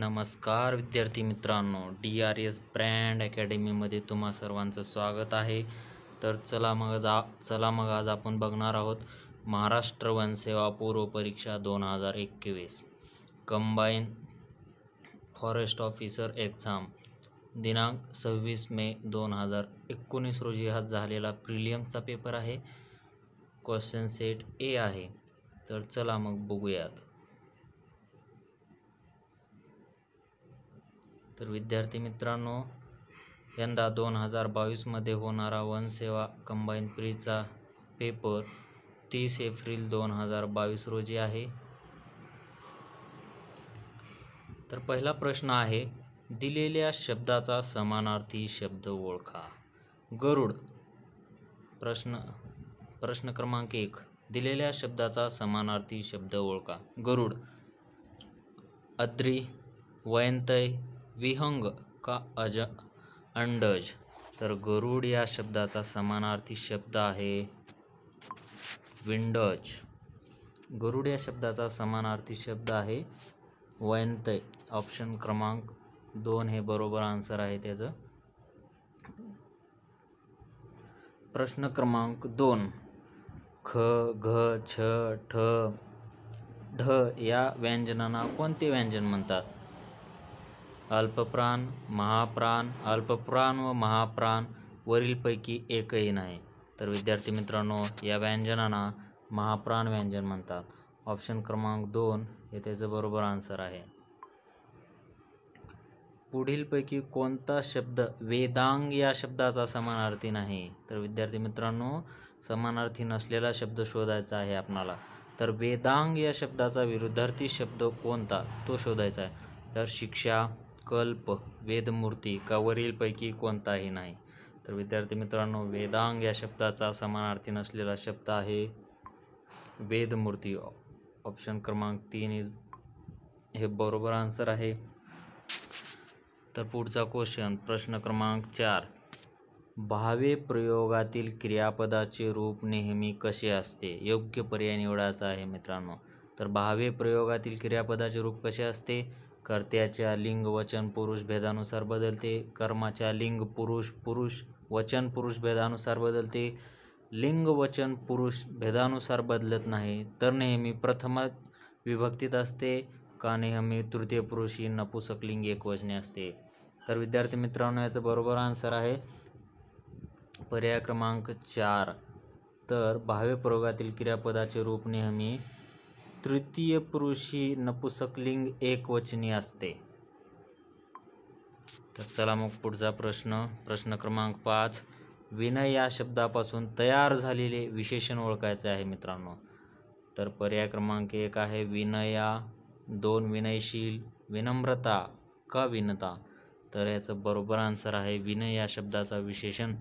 नमस्कार विद्यार्थी मित्रांनो डी आर एस ब्रँड अकॅडमीमध्ये तुम्हा सर्वांचं स्वागत आहे तर चला मग आज चला मग आज आपण बघणार आहोत महाराष्ट्र वनसेवा पूर्व परीक्षा दोन हजार एकवीस कंबाईन फॉरेस्ट ऑफिसर एक्झाम दिनांक सव्वीस मे दोन हजार एकोणीस रोजी हा झालेला प्रिलियमचा पेपर आहे क्वेश्चन सेट ए आहे तर चला मग बघूयात तर विद्यार्थी मित्रांनो यंदा दोन हजार बावीसमध्ये होणारा वनसेवा कंबाईन प्रीचा पेपर तीस एप्रिल दोन हजार बावीस रोजी आहे तर पहिला प्रश्न आहे दिलेल्या शब्दाचा समानार्थी शब्द ओळखा गरुड प्रश्न प्रश्न क्रमांक एक दिलेल्या शब्दाचा समानार्थी शब्द ओळखा गरुड अद्री वयंतय विहंग का अज अंडज तर गरुड या शब्दाचा समानार्थी शब्द आहे विंडज गरुड या शब्दाचा समानार्थी शब्द आहे वयंत ऑप्शन क्रमांक दोन हे बरोबर आन्सर आहे त्याचं प्रश्न क्रमांक दोन ख घ छ ठ ढ या व्यंजनांना कोणते व्यंजन म्हणतात अल्पप्राण महाप्राण अल्पप्राण व महाप्राण वरीलपैकी एकही नाही तर विद्यार्थी मित्रांनो या व्यंजनांना महाप्राण व्यंजन म्हणतात ऑप्शन क्रमांक दोन हे त्याचं बरोबर आन्सर आहे पुढीलपैकी कोणता शब्द वेदांग या शब्दाचा समानार्थी नाही तर विद्यार्थी मित्रांनो समानार्थी नसलेला शब्द शोधायचा आहे आपणाला तर वेदांग या शब्दाचा विरुद्धार्थी शब्द कोणता तो शोधायचा आहे तर शिक्षा कल्प वेदमूर्ती का वरीलपैकी कोणताही नाही तर विद्यार्थी मित्रांनो वेदांग या शब्दाचा समानार्थी नसलेला शब्द आहे वेदमूर्ती ऑप्शन क्रमांक तीन इज हे बरोबर आन्सर आहे तर पुढचा क्वेश्चन प्रश्न क्रमांक चार भावे प्रयोगातील क्रियापदाचे रूप नेहमी कसे असते योग्य पर्याय निवडायचा आहे मित्रांनो तर भावे प्रयोगातील क्रियापदाचे रूप कसे असते कर्त्याच्या लिंग वचन पुरुष भेदानुसार बदलते कर्माच्या लिंग पुरुष पुरुष वचन पुरुष भेदानुसार बदलते लिंग वचन पुरुष भेदानुसार बदलत नाही तर नेहमी प्रथम विभक्तीत असते का नेहमी तृतीय पुरुष ही नपुसक लिंग एकवचने असते तर विद्यार्थी मित्रांनो याचं बरोबर आन्सर आहे पर्याय क्रमांक चार तर भावे प्रयोगातील क्रियापदाचे रूप नेहमी तृतीय पुरुषी नपुसकलिंग एकवचनी असते तर चला मग पुढचा प्रश्न प्रश्न क्रमांक पाच विनय या शब्दापासून तयार झालेले विशेषण ओळखायचे आहे मित्रांनो तर पर्याय क्रमांक एक आहे विनया दोन विनयशील विनम्रता का विनता तर याचं बरोबर आन्सर आहे विनय या शब्दाचा विशेषण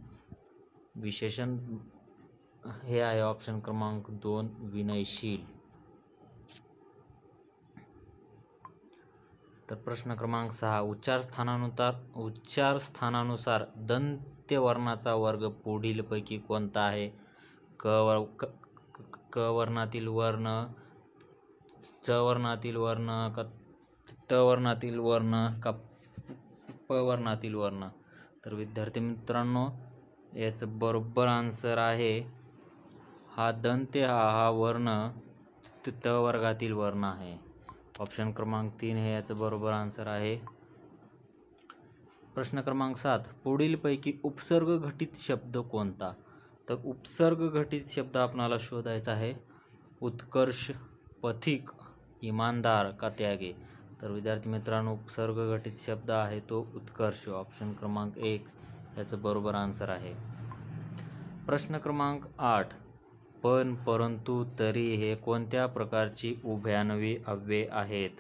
विशेषण हे आहे ऑप्शन क्रमांक दोन विनयशील तर प्रश्न क्रमांक सहा उच्चारस्थानानुसार उच्चारस्थानानुसार दंत्यवर्णाचा वर्ग पुढीलपैकी कोणता आहे क क क वर्णातील वर्ण च वर्णातील वर्ण क त वर्णातील वर्ण का प वर्णातील वर्ण तर विद्यार्थी मित्रांनो याचं बरोबर आन्सर आहे हा दंत्य हा हा वर्ण त वर्गातील वर्ण आहे ऑप्शन क्रमांक तीन हे याचं बरोबर आन्सर आहे प्रश्न क्रमांक सात पुढीलपैकी उपसर्ग घटित शब्द कोणता तर उपसर्ग घटित शब्द आपणाला शोधायचा आहे उत्कर्ष पथिक इमानदार का त्यागे तर विद्यार्थी मित्रांनो उपसर्ग घटित शब्द आहे तो उत्कर्ष ऑप्शन क्रमांक एक याचं बरोबर आन्सर आहे प्रश्न क्रमांक आठ पण परंतु तरी हे कोणत्या प्रकारची उभ्यानवी अव्यये आहेत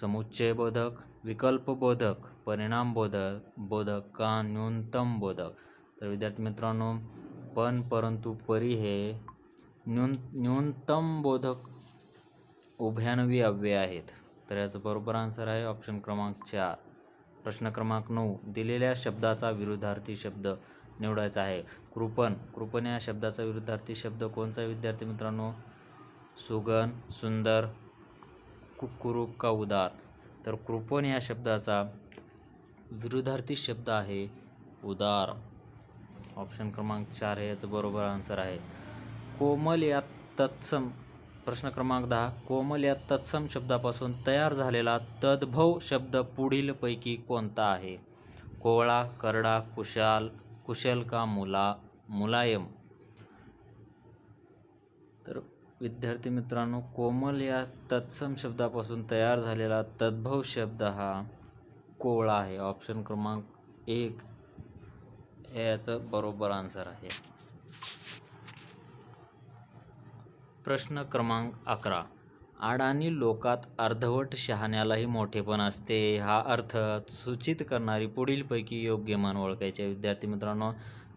समुच्चयबोधक विकल्पबोधक परिणामबोधक बोधक का न्यूनतम बोधक तर विद्यार्थी मित्रांनो पण परंतु परी हे न्यून न्यूनतम बोधक उभ्यानवी अव्यय आहेत तर याचं बरोबर आन्सर आहे ऑप्शन क्रमांक चार प्रश्न क्रमांक नऊ दिलेल्या शब्दाचा विरुद्धार्थी शब्द निवडायचा आहे कृपण कृपण या शब्दाचा विरुद्धार्थी शब्द कोणचा विद्यार्थी मित्रांनो सुगन सुंदर कुकुरूप का उदार तर कृपण या शब्दाचा विरुद्धार्थी शब्द आहे उदार ऑप्शन क्रमांक चार हे याचं बरोबर आन्सर आहे कोमल या तत्सम प्रश्न क्रमांक दहा कोमल या तत्सम शब्दापासून तयार झालेला तद्भव शब्द पुढीलपैकी कोणता आहे कोवळा करडा कुशाल कुशल का मुला मुलायम तर विद्यार्थी मित्रांनो कोमल या तत्सम शब्दापासून तयार झालेला तद्भव शब्द हा कोवळा आहे ऑप्शन क्रमांक एक याचं बरोबर आन्सर आहे प्रश्न क्रमांक अकरा अडाणी लोकात अर्धवट शहाण्यालाही मोठेपण असते हा अर्थ सूचित करणारी पुढीलपैकी योग्य मान ओळखायचे विद्यार्थी मित्रांनो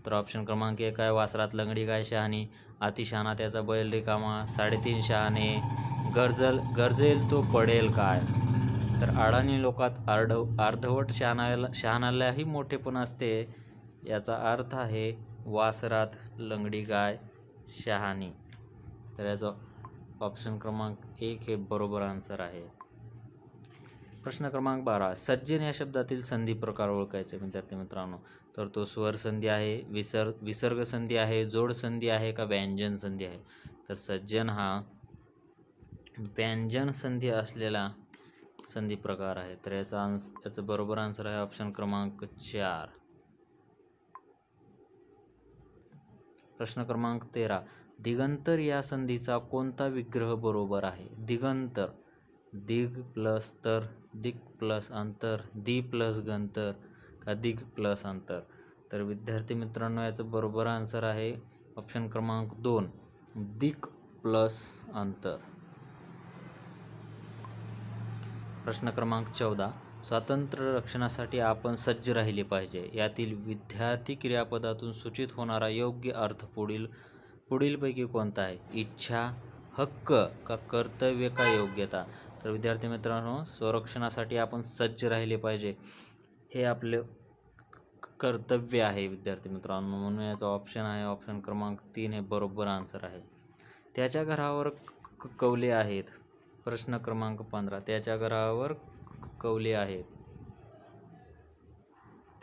तर ऑप्शन क्रमांक एक आहे वासरात लंगडी काय शहाणी अतिशहाणा त्याचा बैल रिकामा साडेतीन शहाणे गरजल गरजेल तो पडेल काय तर अडाणी लोकात अर्ध अर्धवट शहाणाला शहाणालाही मोठेपण असते याचा अर्थ आहे वासरात लंगडी गाय शहाणी तर याचा ऑप्शन क्रमांक एक हे बरोबर आन्सर आहे प्रश्न क्रमांक बारा सज्जन या शब्दातील संधी प्रकार ओळखायचे विद्यार्थी मित्रांनो तर तो स्वर संधी आहे विसर विसर्ग संधी आहे जोड संधी आहे का व्यंजन संधी आहे तर सज्जन हा व्यंजन संधी असलेला संधी प्रकार आहे तर याचा आन्स याचं बरोबर आन्सर आहे ऑप्शन क्रमांक चार प्रश्न क्रमांक तेरा दिगंतर या संधीचा कोणता विग्रह बरोबर आहे दिगंतर दिग प्लस तर दिग प्लस अंतर दि प्लस गंतर का दिग प्लस अंतर तर विद्यार्थी मित्रांनो याचं बरोबर आन्सर आहे ऑप्शन क्रमांक दोन दिक प्लस अंतर प्रश्न क्रमांक चौदा स्वातंत्र्य रक्षणासाठी आपण सज्ज राहिले पाहिजे यातील विद्यार्थी क्रियापदातून सूचित होणारा योग्य अर्थ पुढील पुढीलपैकी कोणता आहे इच्छा हक्क का कर्तव्य का योग्यता तर विद्यार्थी मित्रांनो संरक्षणासाठी आपण सज्ज राहिले पाहिजे हे आपले कर्तव्य आहे विद्यार्थी मित्रांनो म्हणून याचा ऑप्शन आहे ऑप्शन क्रमांक तीन हे बरोबर आन्सर आहे त्याच्या घरावर कवले आहेत प्रश्न क्रमांक पंधरा त्याच्या घरावर कवले आहेत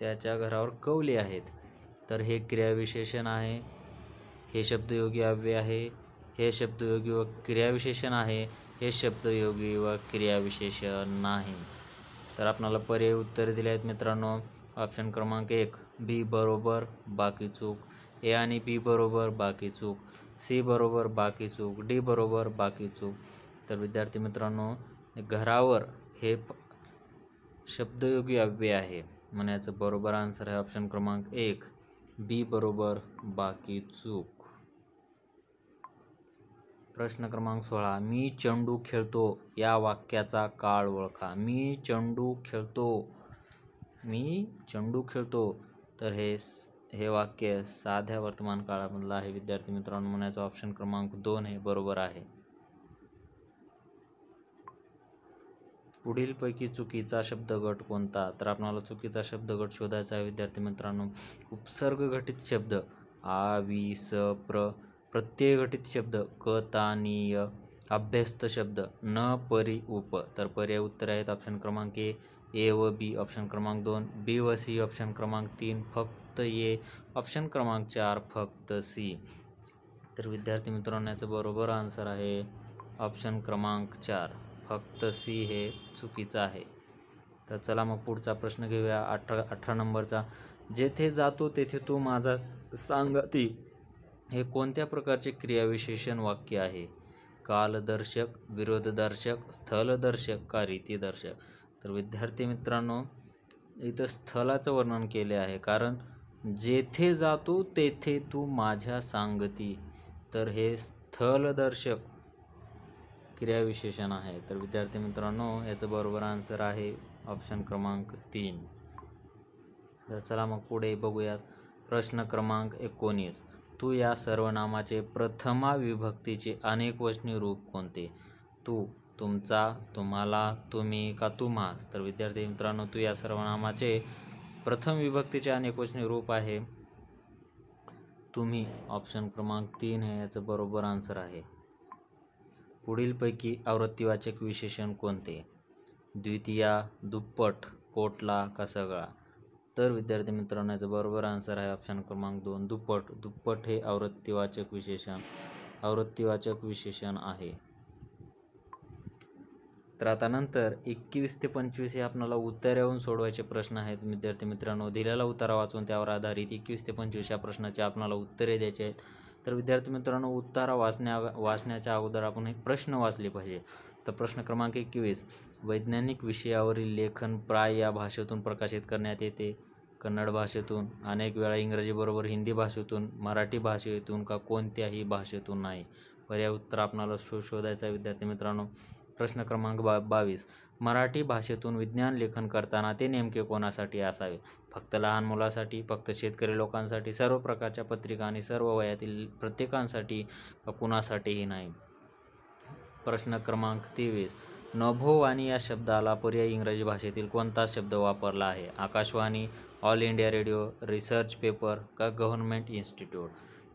त्याच्या घरावर कवले आहेत तर हे क्रियाविशेषण आहे हे शब्दयोगी अव्यय आहे हे शब्दयोगी व क्रियाविशेषण आहे हे शब्दयोगी व क्रियाविशेषण नाही तर आपणाला पर्याय उत्तर दिले आहेत मित्रांनो ऑप्शन क्रमांक एक बी बरोबर बाकी चूक ए आणि बी बरोबर बाकी चूक सी बरोबर बाकी चूक डी बरोबर बाकी चूक तर विद्यार्थी मित्रांनो घरावर हे शब्दयोगी अव्यय आहे म्हणायचं बरोबर आन्सर आहे ऑप्शन क्रमांक एक बी बरोबर बाकी चूक प्रश्न क्रमांक सोळा मी चेंडू खेळतो या वाक्याचा काळ ओळखा मी चेंडू खेळतो मी चेंडू खेळतो तर हे हे वाक्य साध्या वर्तमान काळामधलं आहे विद्यार्थी मित्रांनो म्हणायचं ऑप्शन क्रमांक दोन हे बरोबर आहे पुढीलपैकी चुकीचा शब्दगट कोणता तर आपणाला चुकीचा शब्दगट शोधायचा आहे विद्यार्थी मित्रांनो उपसर्ग घटित शब्द आ वि स प्र प्रत्ययघटित शब्द क निय अभ्यस्त शब्द न परी उप तर पर्याय उत्तर आहेत ऑप्शन क्रमांक ए ए व बी ऑप्शन क्रमांक दोन बी व सी ऑप्शन क्रमांक तीन फक्त ए ऑप्शन क्रमांक चार फक्त सी तर विद्यार्थी मित्रांनो याचं बरोबर आन्सर आहे ऑप्शन क्रमांक चार फक्त सी हे चुकीचं आहे तर चला मग पुढचा प्रश्न घेऊया अठरा अठरा नंबरचा जेथे जातो तेथे तू माझा सांगा ती हे कोणत्या प्रकारचे क्रियाविशेषण वाक्य आहे कालदर्शक विरोधदर्शक स्थलदर्शक का रीतीदर्शक तर विद्यार्थी मित्रांनो इथं स्थलाचं वर्णन केले आहे कारण जेथे जातो तेथे तू माझ्या सांगती तर हे स्थलदर्शक क्रियाविशेषण आहे तर विद्यार्थी मित्रांनो याचं बरोबर आन्सर आहे ऑप्शन क्रमांक तीन तर चला मग पुढे बघूयात प्रश्न क्रमांक एकोणीस तू या सर्वनामाचे प्रथमा विभक्तीचे वचनी रूप कोणते तू तुमचा तुम्हाला तुम्ही का तुम्हास तर विद्यार्थी मित्रांनो तू या सर्वनामाचे प्रथम विभक्तीचे वचनी रूप आहे तुम्ही ऑप्शन क्रमांक तीन हे याचं बरोबर आन्सर आहे पुढीलपैकी आवृत्तीवाचक विशेषण कोणते द्वितीया दुप्पट कोटला का सगळा तर विद्यार्थी मित्रांनो याचा बरोबर आन्सर आहे ऑप्शन क्रमांक दोन दुप्पट दुप्पट हे आवृत्तीवाचक विशेषण आवृत्तीवाचक विशेषण आहे तर आता नंतर एकवीस ते पंचवीस हे आपल्याला येऊन सोडवायचे प्रश्न आहेत विद्यार्थी मित्रांनो दिलेला उतारा वाचून त्यावर आधारित एकवीस ते पंचवीस या प्रश्नाचे आपल्याला उत्तरे द्यायचे आहेत तर विद्यार्थी मित्रांनो उत्तारा वाचण्या वाचण्याच्या अगोदर आपण हे प्रश्न वाचले पाहिजे तर प्रश्न क्रमांक एकवीस वैज्ञानिक विषयावरील लेखन प्राय या भाषेतून प्रकाशित करण्यात येते कन्नड भाषेतून अनेक वेळा इंग्रजीबरोबर हिंदी भाषेतून मराठी भाषेतून का कोणत्याही भाषेतून नाही पर्याय उत्तर आपणाला शो शोधायचा विद्यार्थी मित्रांनो प्रश्न क्रमांक बा बावीस मराठी भाषेतून विज्ञान लेखन करताना ते नेमके कोणासाठी असावे फक्त लहान मुलासाठी फक्त शेतकरी लोकांसाठी सर्व प्रकारच्या पत्रिका आणि सर्व वयातील प्रत्येकांसाठी का कुणासाठीही नाही प्रश्न क्रमांक तेवीस नभोवाणी या शब्दाला पर्याय इंग्रजी भाषेतील कोणता शब्द वापरला आहे Akashvani All India Radio research paper का गव्हर्नमेंट इन्स्टिट्यूट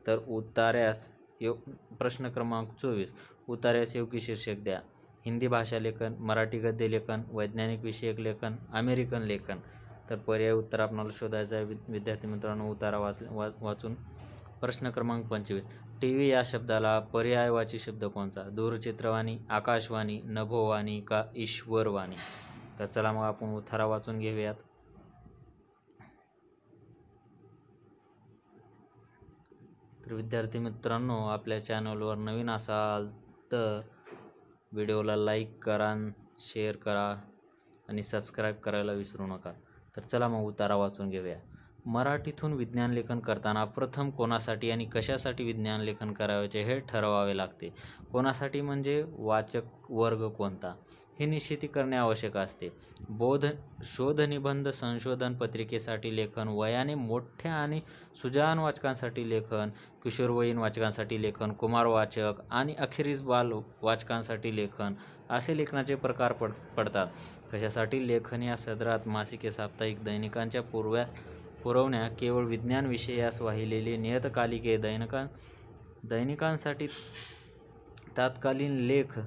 तर उतार्यास यो प्रश्न क्रमांक चोवीस उतार्यास योग्य शीर्षक द्या हिंदी भाषा लेखन मराठी गद्य लेखन वैज्ञानिक विषयक लेखन अमेरिकन लेखन तर पर्याय उत्तर आपणाला शोधायचा आहे विद्यार्थी मित्रांनो उतारा वाच वाचून प्रश्न क्रमांक पंचवीस टी व्ही या शब्दाला पर्यायवाची शब्द कोणता दूरचित्रवाणी आकाशवाणी नभोवाणी का ईश्वरवाणी तर चला मग आपण उथारा वाचून घेऊयात तर विद्यार्थी मित्रांनो आपल्या चॅनलवर नवीन असाल तर व्हिडिओला लाईक करा शेअर करा आणि सबस्क्राईब करायला विसरू नका तर चला मग उतारा वाचून घेऊया मराठीतून विज्ञान लेखन करताना प्रथम कोणासाठी आणि कशासाठी विज्ञान लेखन करावेचे हे ठरवावे लागते कोणासाठी म्हणजे वाचक वर्ग कोणता हे निश्चिती करणे आवश्यक असते बोध शोधनिबंध संशोधन पत्रिकेसाठी लेखन वयाने मोठ्या आणि सुजान वाचकांसाठी लेखन किशोरवयीन वाचकांसाठी लेखन कुमार वाचक आणि अखेरीस बाल वाचकांसाठी लेखन असे लेखनाचे प्रकार पड पडतात कशासाठी लेखन या सदरात मासिके साप्ताहिक दैनिकांच्या पूर्व्या पुरवण्या केवळ विज्ञान विषयास वाहिलेले नियतकालिके दैनिकां दैनिकांसाठी तात्कालीन लेख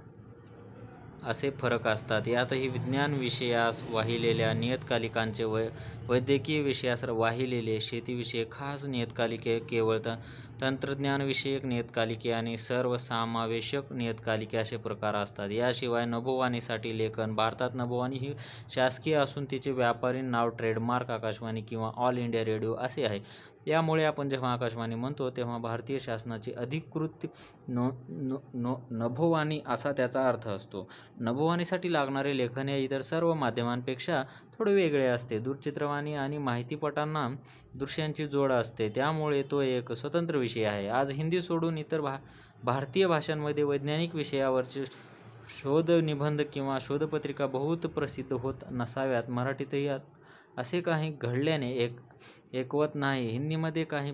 असे फरक असतात यातही विज्ञान विषयास वाहिलेल्या नियतकालिकांचे वै वैद्यकीय विषयास वाहिलेले शेतीविषयक खास नियतकालिके केवळ त तंत्रज्ञानविषयक नियतकालिके आणि सर्वसमावेशक नियतकालिके असे प्रकार असतात याशिवाय नभोवाणीसाठी लेखन भारतात नभोवाणी ही शासकीय असून तिचे व्यापारी नाव ट्रेडमार्क आकाशवाणी किंवा ऑल इंडिया रेडिओ असे आहे यामुळे आपण जेव्हा आकाशवाणी म्हणतो तेव्हा भारतीय शासनाची अधिकृत नो नो नो नभोवाणी असा त्याचा अर्थ असतो नभोवाणीसाठी लागणारे लेखन हे इतर सर्व माध्यमांपेक्षा थोडे वेगळे असते दूरचित्रवाणी आणि माहितीपटांना दृश्यांची जोड असते त्यामुळे तो एक स्वतंत्र विषय आहे आज हिंदी सोडून इतर भा भारतीय भाषांमध्ये वैज्ञानिक विषयावरचे शोधनिबंध किंवा शोधपत्रिका बहुत प्रसिद्ध होत नसाव्यात मराठीतही असे काही घडल्याने एक एकवत नाही हिंदीमध्ये काही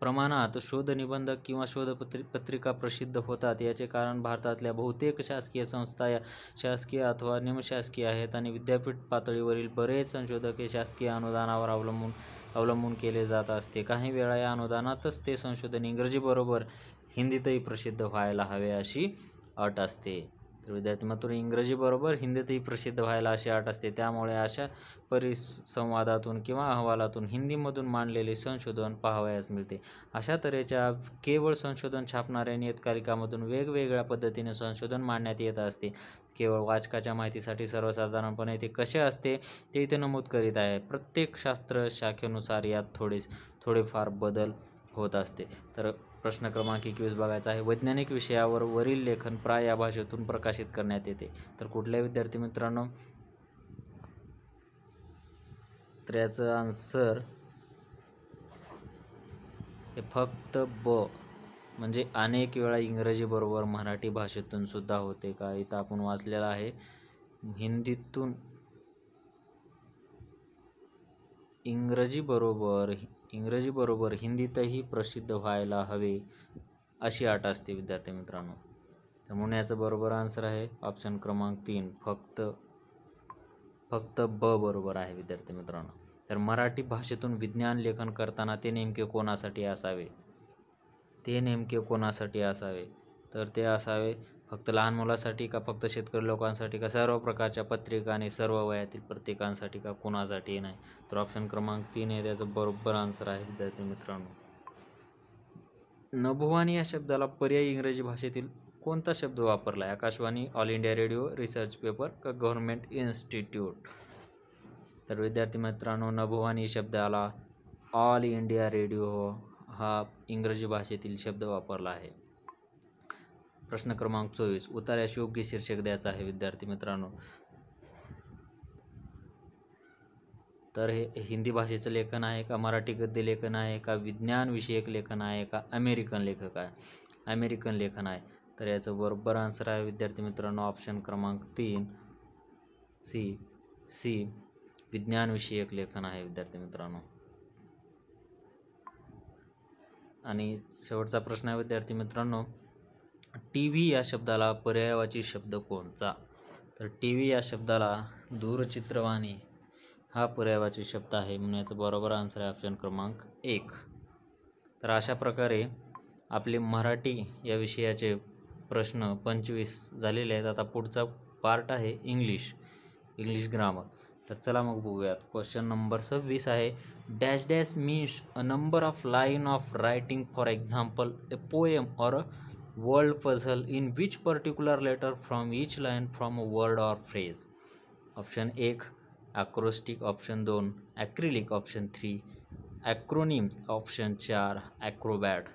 प्रमाणात शोधनिबंध किंवा शोधपत्रि पत्रिका प्रसिद्ध होतात याचे कारण भारतातल्या बहुतेक शासकीय संस्था या शासकीय अथवा निमशासकीय आहेत आणि विद्यापीठ पातळीवरील बरेच संशोधक हे शासकीय अनुदानावर अवलंबून अवलंबून केले जात असते काही वेळा या अनुदानातच ते संशोधन इंग्रजीबरोबर हिंदीतही प्रसिद्ध व्हायला हवे अशी अट असते तर विद्यार्थी मात्र इंग्रजीबरोबर हिंदीतही प्रसिद्ध व्हायला अशी आट असते त्यामुळे अशा परिसंवादातून किंवा अहवालातून हिंदीमधून मांडलेले संशोधन पाहावयास मिळते अशा तऱ्हेच्या केवळ संशोधन छापणाऱ्या नियतकालिकामधून वेगवेगळ्या पद्धतीने संशोधन मांडण्यात येत असते केवळ वाचकाच्या माहितीसाठी सर्वसाधारणपणे ते कसे असते ते इथे नमूद करीत आहे प्रत्येक शास्त्र शाखेनुसार यात थोडे थोडेफार बदल होत असते तर प्रश्न क्रमांक एकवीस बघायचा आहे वैज्ञानिक विषयावर वरील लेखन प्राय या भाषेतून प्रकाशित करण्यात येते तर कुठल्या विद्यार्थी मित्रांनो तर याचं आन्सर हे फक्त ब म्हणजे अनेक वेळा इंग्रजीबरोबर मराठी भाषेतून सुद्धा होते का इथं आपण वाचलेलं आहे हिंदीतून इंग्रजीबरोबर इंग्रजीबरोबर हिंदीतही प्रसिद्ध व्हायला हवे अशी आट असते विद्यार्थी मित्रांनो तर म्हणून याचं बरोबर आन्सर आहे ऑप्शन क्रमांक तीन फक्त फक्त ब बरोबर आहे विद्यार्थी मित्रांनो तर मराठी भाषेतून विज्ञान लेखन करताना ते नेमके कोणासाठी असावे ते नेमके कोणासाठी असावे तर ते असावे फक्त लहान मुलासाठी का फक्त शेतकरी लोकांसाठी का सर्व प्रकारच्या पत्रिका आणि सर्व वयातील प्रत्येकांसाठी का कोणासाठी नाही तर ऑप्शन क्रमांक तीन आहे त्याचं बरोबर आन्सर आहे विद्यार्थी मित्रांनो नभोवाणी या शब्दाला पर्यायी इंग्रजी भाषेतील कोणता शब्द वापरला आहे Akashvani All India Radio research paper का गव्हर्नमेंट इन्स्टिट्यूट तर विद्यार्थी मित्रांनो नभोवाणी शब्दाला ऑल इंडिया रेडिओ हा इंग्रजी भाषेतील शब्द वापरला आहे प्रश्न क्रमांक चोवीस उतार्यास योग्य शीर्षक द्यायचा आहे विद्यार्थी मित्रांनो तर हे हिंदी भाषेचं लेखन आहे का मराठी गद्य लेखन आहे का विषयक लेखन आहे का अमेरिकन लेखक आहे अमेरिकन लेखन आहे तर याचं बरोबर आन्सर आहे विद्यार्थी मित्रांनो ऑप्शन क्रमांक तीन सी सी विषयक लेखन आहे विद्यार्थी मित्रांनो आणि शेवटचा प्रश्न आहे विद्यार्थी मित्रांनो टी व्ही या शब्दाला पर्यायवाची शब्द कोणता तर टी व्ही या शब्दाला दूरचित्रवाणी हा पर्यायवाची शब्द आहे म्हणून याचा बरोबर आन्सर आहे ऑप्शन क्रमांक एक तर अशा प्रकारे आपले मराठी या विषयाचे प्रश्न पंचवीस झालेले आहेत आता पुढचा पार्ट आहे इंग्लिश इंग्लिश ग्रामर तर चला मग बघूयात क्वेश्चन नंबर सव्वीस आहे dash dash means a number of line of writing for example a poem or a word puzzle in which particular letter from each line from a word or phrase Option one, acrostic. Option two, acrylic. Option three, acronyms. Option four, acrobat.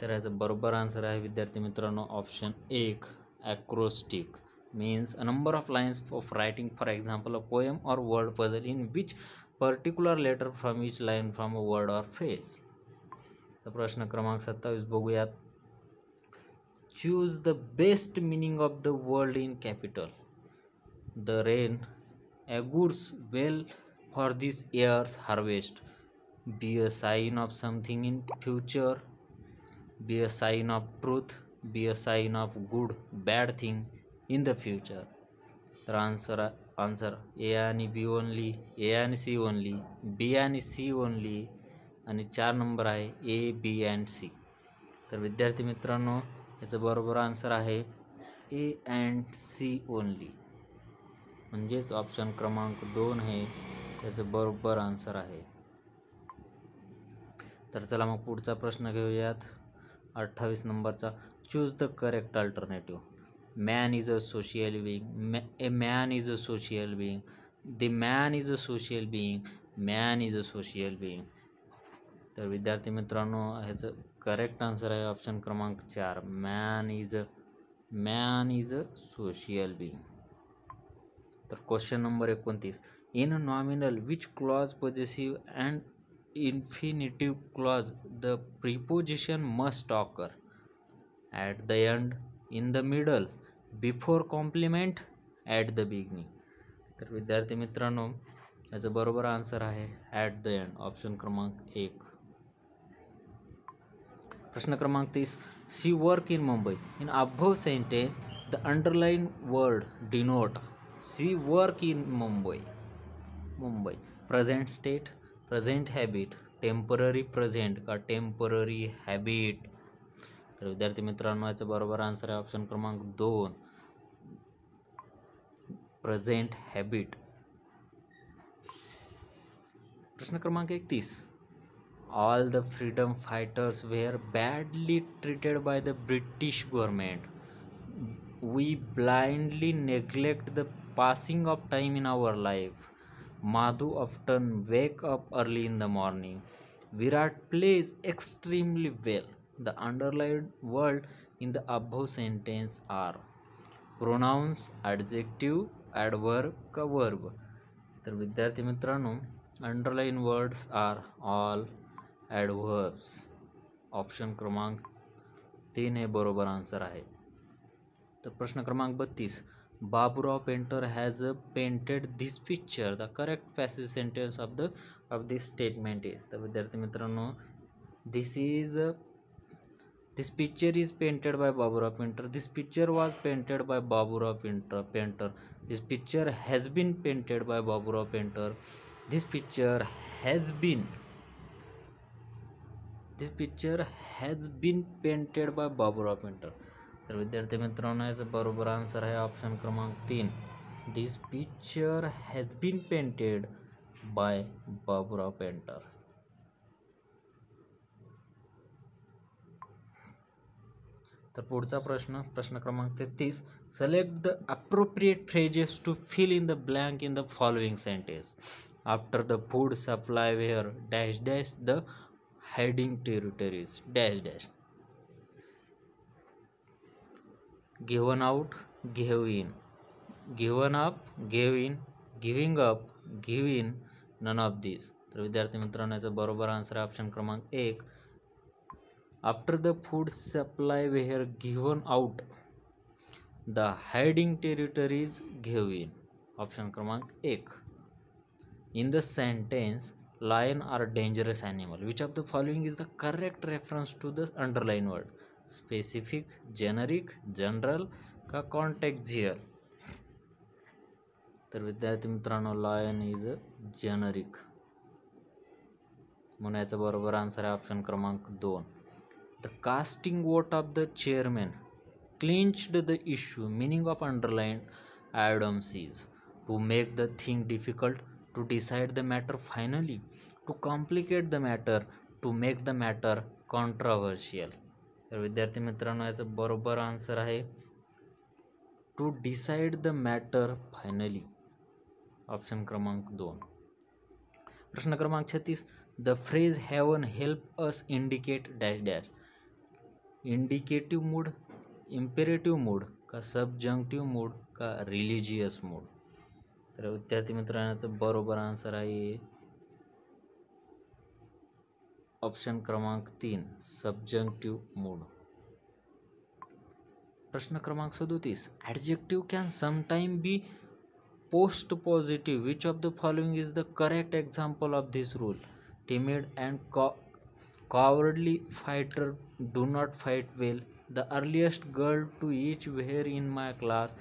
तर याचं बरोबर answer आहे विद्यार्थी मित्रांनो option एक acrostic means a number of lines of writing for example a poem or word puzzle in which particular letter from each line from a word or phrase तर प्रश्न क्रमांक सत्तावीस बघूयात choose the best meaning of the word in capital the rain augurs well for this year's harvest be a sign of something in future be a sign of truth be a sign of good bad thing in the future Answer answer answer A आणि B only, ए आणि only. Only बी आणि C only आणि चार number आहे A B and C तर विद्यार्थी मित्रांनो याचं बरोबर आन्सर आहे ए अँड सी ओनली म्हणजेच ऑप्शन क्रमांक दोन हे त्याचं बरोबर आन्सर आहे तर चला मग पुढचा प्रश्न घेऊयात अठ्ठावीस नंबरचा choose the correct alternative man is a social being a man is a social being the man is a social being man is a social being तर विद्यार्थी मित्रांनो ह्याचं करेक्ट आन्सर आहे ऑप्शन क्रमांक चार man is a man is a social being तर question number एकोणतीस in a nominal which clause possessive and infinitive clause the preposition must occur at the end in the middle before complement at the beginning तर विद्यार्थी मित्रांनो याचं बरोबर answer आहे at the end option क्रमांक एक प्रश्न क्रमांक तीस she work in Mumbai in above sentence the underline word denote she work in Mumbai Mumbai present state present habit temporary present का टेम्पररी हॅबिट तर विद्यार्थी मित्रांनो याचा बरोबर आन्सर आहे ऑप्शन क्रमांक दोन प्रेझेंट हॅबिट प्रश्न क्रमांक एकतीस all the freedom fighters were badly treated by the British government. We blindly neglect the passing of time in our life. Madhu often wake up early in the morning. Virat plays extremely well. The underlined word in the above sentence are pronouns, adjective, adverb, verb. Verb तर विद्यार्थी मित्रांनो underline adverse option क्रमांक तीन है बरोबर answer है तो प्रश्न क्रमांक बत्तीस Baburao Painter has painted this picture the correct passive sentence of the of this statement is तो विद्यार्थी मित्रों this is this picture is painted by Baburao Painter this picture was painted by Baburao Painter Painter this picture has been painted by Baburao Painter this picture has been this picture has been painted by Baburao painter तर विद्यार्थी मित्रांनो याचं बरोबर answer आहे option क्रमांक तीन this picture has been painted by Baburao painter तर पुढचा प्रश्न प्रश्न क्रमांक तेहतीस select the appropriate phrases to fill in the blank in the following sentence after the food supply were dash dash the hiding territories dash dash given out gave in given up gave in giving up give in none of this तर विद्यार्थी मित्रांनो याचा बरोबर answer option क्रमांक एक after the food supply were given out the hiding territories gave in option क्रमांक एक in the sentence lion are dangerous animal which of the following is the correct reference to the underlying word specific generic general ka context here तर विद्यार्थी मित्रांनो lion is a generic म्हणायचं बरोबर answer आहे option क्रमांक 2 the casting vote of the chairman clinched the issue meaning of underline idioms is to make the thing difficult to decide the matter finally, to complicate the matter, to make the matter controversial. तर विद्यार्थी मित्रांनो याचं बरोबर answer आहे to decide the matter finally option क्रमांक दोन प्रश्न क्रमांक छत्तीस the phrase heaven help us indicate dash dash indicative mood imperative mood का सबजंक्टिव्ह मूड का रिलिजियस मूड तर विद्यार्थी मित्रांचं बरोबर आन्सर आहे ऑप्शन क्रमांक तीन सबजंक्टिव्ह मूड प्रश्न क्रमांक सदोतीस adjective can sometime be post positive which of the following is the correct example of this rule timid and co cowardly fighter do not fight well the earliest girl to each where in my class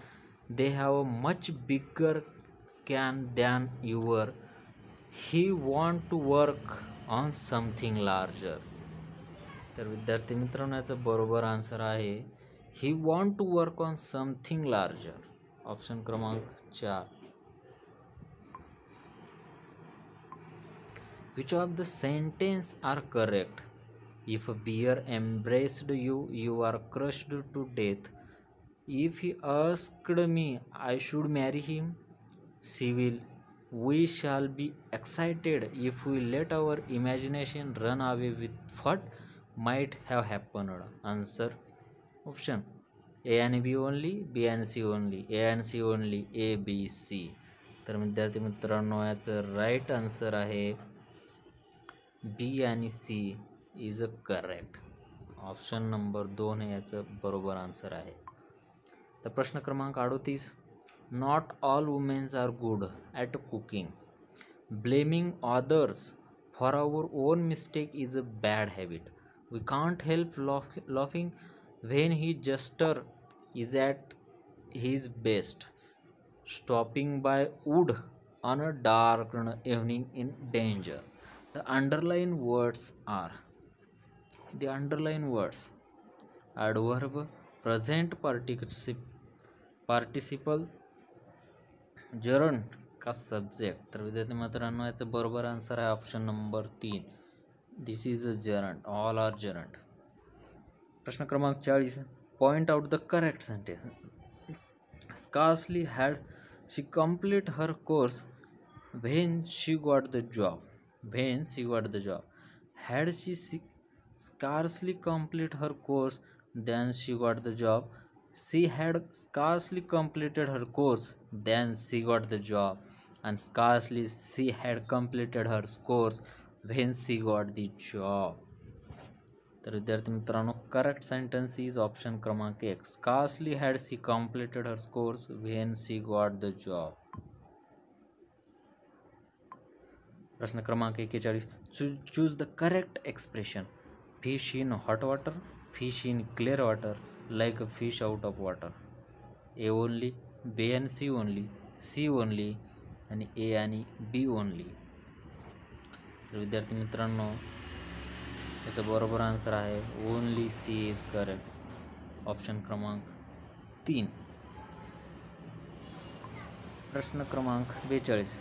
they have a much bigger can than your he want to work on something larger तर विद्यार्थी मित्रांनो याचा बरोबर answer आहे he want to work on something larger option क्रमांक चार which of the sentence are correct if bear embraced you you are crushed to death if he me I should marry him she will we shall be excited if we let our imagination run away with what might have happened answer option A and B only B and C only A and C only A B C तर विद्यार्थी मित्रांनो याचं right answer आहे B आणि C is a correct option number दोन याचं बरोबर answer आहे तर प्रश्न क्रमांक अडोतीस Not all women are good at cooking. Blaming others for our own mistake is a bad habit. We can't help laughing when his jester is at his best. Stopping by wood on a dark evening in danger. The underlying words are the underlying words adverb present participle participle जरंट का subject तर विद्यार्थी मित्रांनो याचं बरोबर answer आहे option number तीन this is a gerund all are gerund प्रश्न क्रमांक चाळीस point out the correct sentence scarcely had she complete her course when she got the job when she got the job had she she scarcely complete her course than she got the job She had scarcely completed her course than she got the job, and scarcely she had completed her course when she got the job. तर विद्यार्थी मित्रांनो correct sentence is option क्रमांक एक scarcely had she completed her course when she got the job प्रश्न क्रमांक एकेचाळीस choose choose the correct expression fish in hot water fish in clear water like a fish out of water A only B and C only C only आणि A आणि बी only तर विद्यार्थी मित्रांनो याचा बरोबर आन्सर आहे only C is correct option क्रमांक तीन प्रश्न क्रमांक बेचाळीस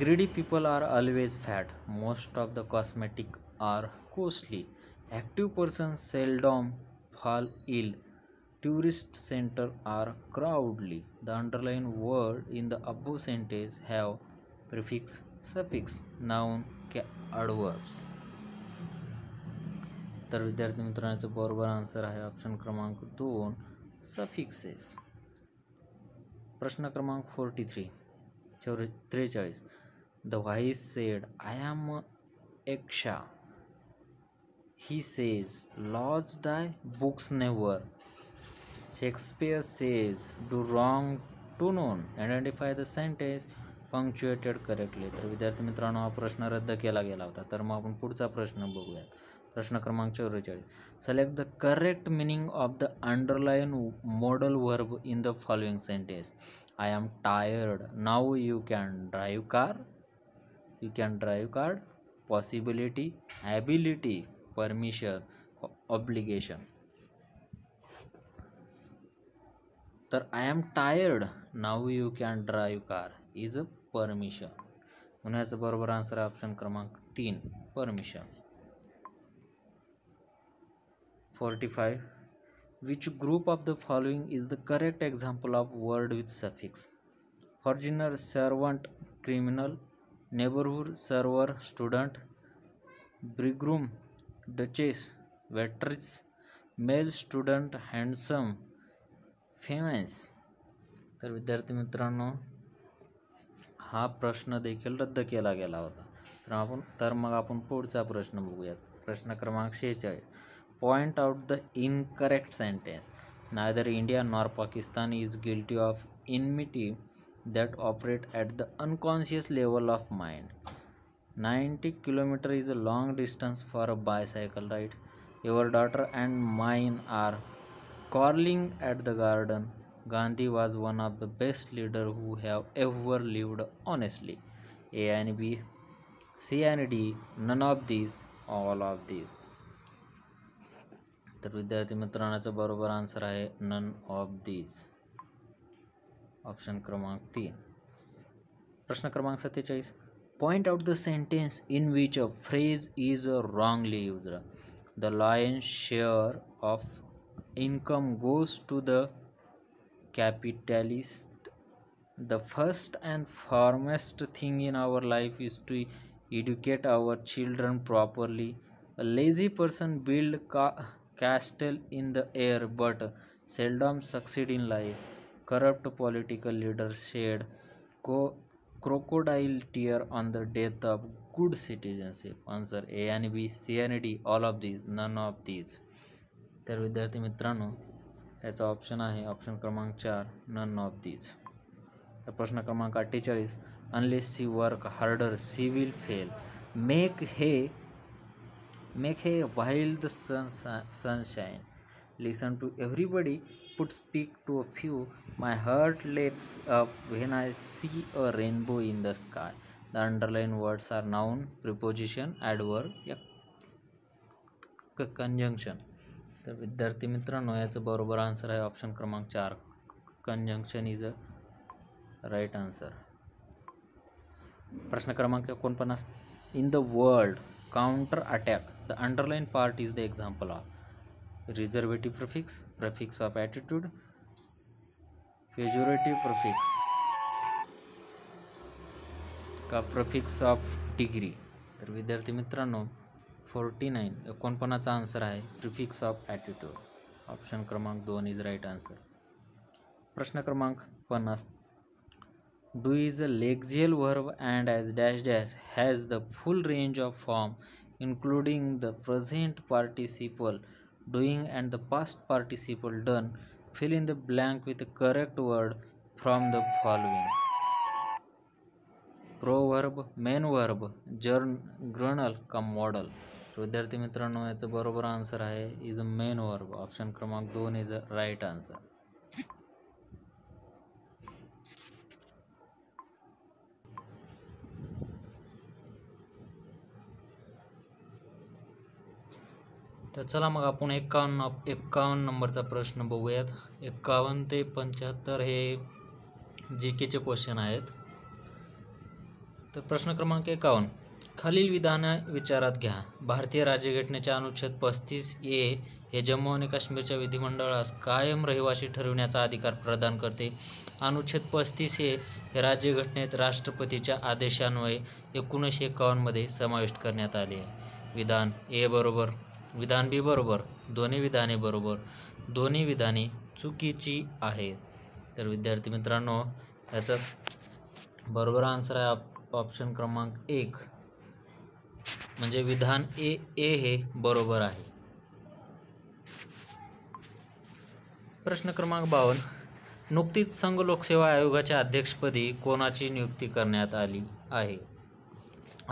greedy people are always fat most of the cosmetic are costly active person seldom fall ill. Tourist center are crowdly. The underlined word in the above sentence have prefix, suffix, noun, adverbs. तर विद्यार्थी मित्रांचं बरोबर answer आहे option क्रमांक दोन suffixes प्रश्न क्रमांक forty three चौरे त्रेचाळीस the voice said I am एक्षा He says, Laws die, books never. Shakespeare says, Do wrong to known. Identify the sentence punctuated correctly तर विद्यार्थी मित्रांनो हा प्रश्न रद्द केला गेला होता तर मग आपण पुढचा प्रश्न बघूयात प्रश्न क्रमांक चौवेचाळीस select the correct meaning of the underline modal verb in the following sentence I am tired now you can drive car you can drive car possibility ability permission obligation तर I am tired now you can drive car is a permission म्हणून याचं बरोबर answer आहे option क्रमांक तीन permission forty five which group of the following is the correct example of word with suffix फॉर्जिनर servant criminal neighbourhood server student bridegroom duchess waitress male student handsome famous तर विद्यार्थी मित्रांनो हा प्रश्न देखील रद्द केला गेला होता तर आपण तर मग आपण पुढचा प्रश्न बघूयात प्रश्न क्रमांक शेहेचाळीस point out the incorrect sentence neither India nor Pakistan is guilty of enmity that operate at the unconscious level of mind 90 kilometer is a long distance for a bicycle ride your daughter and mine are quarreling at the garden gandhi was one of the best leader who have ever lived honestly a and b c and d none of these all of these तर विद्यार्थी मित्रांचं बरोबर answer आहे none of these option क्रमांक तीन प्रश्न क्रमांक सत्तेचाळीस Point out the sentence in which a phrase is wrongly used. The lion's share of income goes to the capitalist. The first and foremost thing in our life is to educate our children properly. A lazy person builds ca- castle in the air but seldom succeed in life. Corrupt political leaders shed co crocodile tear on the death of good citizenship answer a and all of these none of these तर विद्यार्थी मित्रांनो याचा option आहे option क्रमांक 4 none of these तर प्रश्न क्रमांक is unless she work harder she will fail make hay make hay while the sun sunshine listen to everybody could speak to a few. My heart leaps up when I see a rainbow in the sky. The underlined words are noun, preposition, adverb conjunction conjunction. तर विद्यार्थी मित्रांनो याचं बरोबर answer आहे option क्रमांक चार conjunction is a right answer प्रश्न क्रमांक एकोणपन्नास in the world counter attack the underline part is the example of reservative prefix prefix of attitude pejorative prefix का प्रफिक्स ऑफ डिग्री तर विद्यार्थी मित्रांनो फोर्टी नाईन एकोणपणाचा आन्सर आहे प्रिफिक्स ऑफ ॲटिट्यूड ऑप्शन क्रमांक दोन इज राईट आन्सर प्रश्न क्रमांक पन्नास do is a lexical verb and as dash dash has the full range of form including the present participle doing and the past participle done fill in the blank with the correct word from the following proverb main verb जर्न ग्रनल कम modal विद्यार्थी मित्रांनो याचं बरोबर answer आहे is a main verb option क्रमांक दोन इज अ राईट आन्सर तर चला मग आपण एकावन्न एक्कावन्न नंबरचा प्रश्न बघूयात एक्कावन्न ते पंच्याहत्तर हे जी केचे क्वेश्चन आहेत तर प्रश्न क्रमांक एकावन्न खालील विधान विचारात घ्या भारतीय राज्यघटनेच्या अनुच्छेद पस्तीस ए हे जम्मू आणि काश्मीरच्या विधिमंडळास कायम रहिवाशी ठरविण्याचा अधिकार प्रदान करते अनुच्छेद पस्तीस ए हे राज्यघटनेत राष्ट्रपतीच्या आदेशान्वये एकोणीसशे एकावन्नमध्ये समाविष्ट करण्यात आले आहे विधान ए बरोबर विधान बी बरोबर दोन्ही विधाने बरोबर दोन्ही विधाने चुकीची आहेत तर विद्यार्थी मित्रांनो याचा बरोबर आन्सर आहे ऑप्शन क्रमांक एक म्हणजे विधान ए ए हे बरोबर आहे प्रश्न क्रमांक बावन नुकतीच संघ लोकसेवा आयोगाच्या अध्यक्षपदी कोणाची नियुक्ती करण्यात आली आहे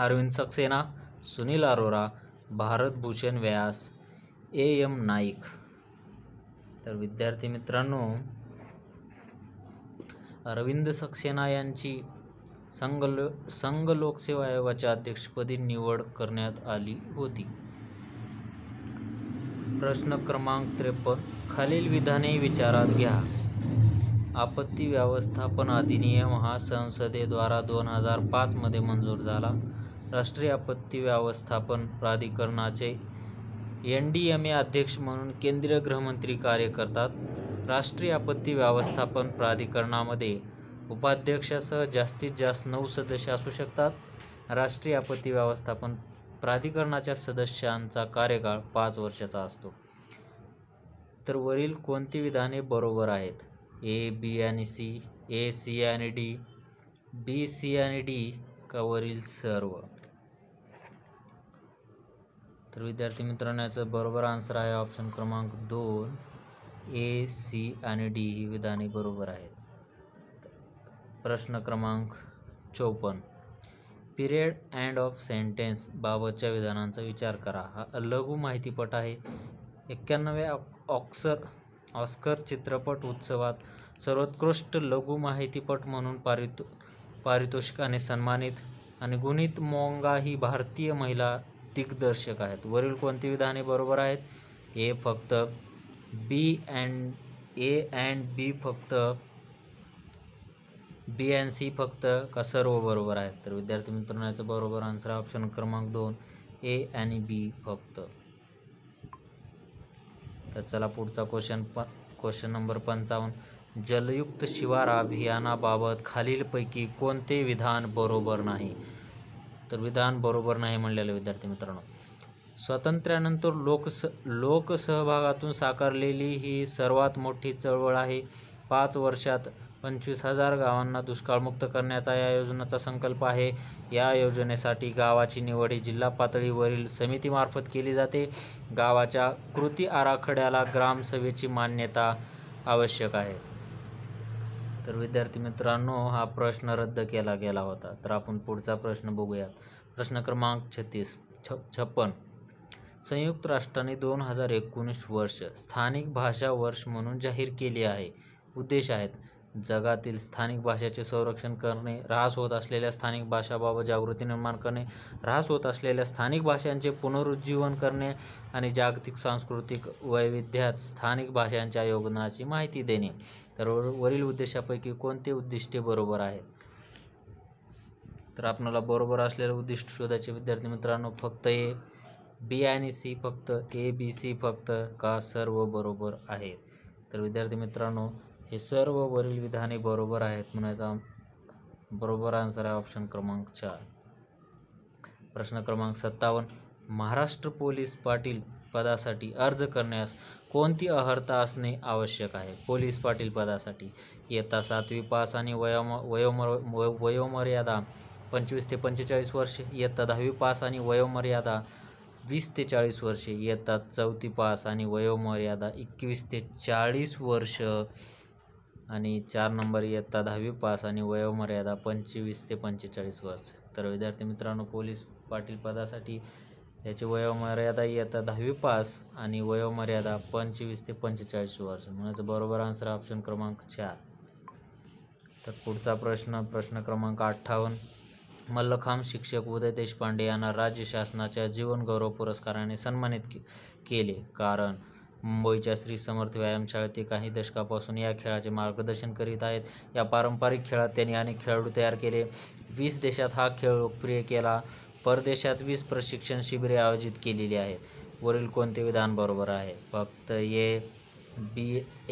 अरविंद सक्सेना सुनील अरोरा भारतभूषण व्यास ए एम नाईक तर विद्यार्थी मित्रांनो अरविंद सक्सेना यांची संघ संघ लोकसेवा आयोगाच्या अध्यक्षपदी निवड करण्यात आली होती प्रश्न क्रमांक त्रेपन्न खालील विधाने विचारात घ्या आपत्ती व्यवस्थापन अधिनियम हा संसदेद्वारा दोन हजार पाचमध्ये मंजूर झाला राष्ट्रीय आपत्ती व्यवस्थापन प्राधिकरणाचे एन डी एम ए अध्यक्ष म्हणून केंद्रीय गृहमंत्री कार्य करतात राष्ट्रीय आपत्ती व्यवस्थापन प्राधिकरणामध्ये उपाध्यक्षासह जास्तीत जास्त नऊ सदस्य असू शकतात राष्ट्रीय आपत्ती व्यवस्थापन प्राधिकरणाच्या सदस्यांचा कार्यकाळ पाच वर्षाचा असतो तर वरील कोणती विधाने बरोबर आहेत ए बी आणि सी ए सी आणि डी बी सी आणि डी का वरील सर्व तर विद्यार्थी मित्रांनो याचं बरोबर आन्सर आहे ऑप्शन क्रमांक दोन ए सी आणि डी ही विधाने बरोबर आहेत प्रश्न क्रमांक चौपन्न पिरियड अँड ऑफ सेंटेन्स बाबतच्या विधानांचा विचार करा हा लघु माहितीपट आहे एक्क्याण्णव्या ऑक्सर ऑस्कर चित्रपट उत्सवात सर्वोत्कृष्ट लघु माहितीपट म्हणून पारितो पारितोषिकाने सन्मानित आणि गुणित मोंगा ही भारतीय महिला दिग्दर्शक आहेत वरील कोणती विधाने बरोबर आहेत ए फक्त बी अँड ए अँड बी फक्त बी अँड सी फक्त का सर्व बरोबर आहेत तर विद्यार्थी मित्रांनो याचं बरोबर आन्सर ऑप्शन क्रमांक दोन ए आणि बी फक्त तर चला पुढचा क्वेश्चन प क्वेश्चन नंबर पंचावन्न जलयुक्त शिवार अभियानाबाबत खालीलपैकी कोणते विधान बरोबर नाही तर विधान बरोबर नाही म्हणलेलं विद्यार्थी मित्रांनो स्वातंत्र्यानंतर लोकस लोकसहभागातून साकारलेली ही सर्वात मोठी चळवळ आहे पाच वर्षात पंचवीस हजार गावांना दुष्काळमुक्त करण्याचा या योजनेचा संकल्प आहे या योजनेसाठी गावाची निवड ही जिल्हा पातळीवरील समितीमार्फत केली जाते गावाच्या कृती आराखड्याला ग्रामसभेची मान्यता आवश्यक आहे तर विद्यार्थी मित्रांनो हा प्रश्न रद्द केला गेला होता तर आपण पुढचा प्रश्न बघूयात प्रश्न क्रमांक छत्तीस छ छप्पन संयुक्त राष्ट्राने दोन हजार एकोणीस वर्ष स्थानिक भाषा वर्ष म्हणून जाहीर केली आहे उद्देश आहेत जगातील स्थानिक भाषेचे संरक्षण करणे ऱ्हास होत असलेल्या स्थानिक भाषाबाबत जागृती निर्माण करणे ऱ्हास होत असलेल्या स्थानिक भाषांचे पुनरुज्जीवन करणे आणि जागतिक सांस्कृतिक वैविध्यात स्थानिक भाषांच्या योगदानाची माहिती देणे तर वरील उद्देशापैकी कोणते उद्दिष्टे बरोबर आहेत तर आपणाला बरोबर असलेलं उद्दिष्ट शोधायचे विद्यार्थी मित्रांनो फक्त ए बी आणि सी फक्त ए बी सी फक्त का सर्व बरोबर आहे तर विद्यार्थी मित्रांनो हे सर्व वरील विधाने बरोबर आहेत म्हणायचा बरोबर आन्सर आहे ऑप्शन क्रमांक चार प्रश्न क्रमांक सत्तावन्न महाराष्ट्र पोलीस पाटील पदासाठी अर्ज करण्यास कोणती अर्हता असणे आवश्यक आहे पोलीस पाटील पदासाठी इयत्ता सातवी पास आणि वयोम वयोमर वयोमर्यादा पंचवीस ते पंचेचाळीस वर्ष इयत्ता दहावी पास आणि वयोमर्यादा वीस ते चाळीस वर्षे इयत्ता चौथी पास आणि वयोमर्यादा एकवीस ते चाळीस वर्ष आणि चार नंबर इयत्ता दहावी पास आणि वयोमर्यादा पंचवीस ते पंचेचाळीस वर्ष तर विद्यार्थी मित्रांनो पोलीस पाटील पदासाठी याची वयोमर्यादा येतात दहावी पास आणि वयोमर्यादा पंचवीस ते पंचेचाळीस वर्ष म्हणायचं बरोबर आन्सर ऑप्शन क्रमांक चार तर पुढचा प्रश्न प्रश्न क्रमांक अठ्ठावन्न मल्लखांब शिक्षक उदय देशपांडे यांना राज्य शासनाच्या जीवनगौरव पुरस्काराने सन्मानित केले कारण मुंबईच्या श्री समर्थ व्यायामशाळेत ते काही दशकापासून या खेळाचे मार्गदर्शन करीत आहेत या पारंपरिक खेळात त्यांनी अनेक खेळाडू तयार केले वीस देशात हा खेळ लोकप्रिय केला परदेशात वीस प्रशिक्षण शिबिरे आयोजित केलेली आहेत वरील कोणते विधान बरोबर आहे फक्त ए बी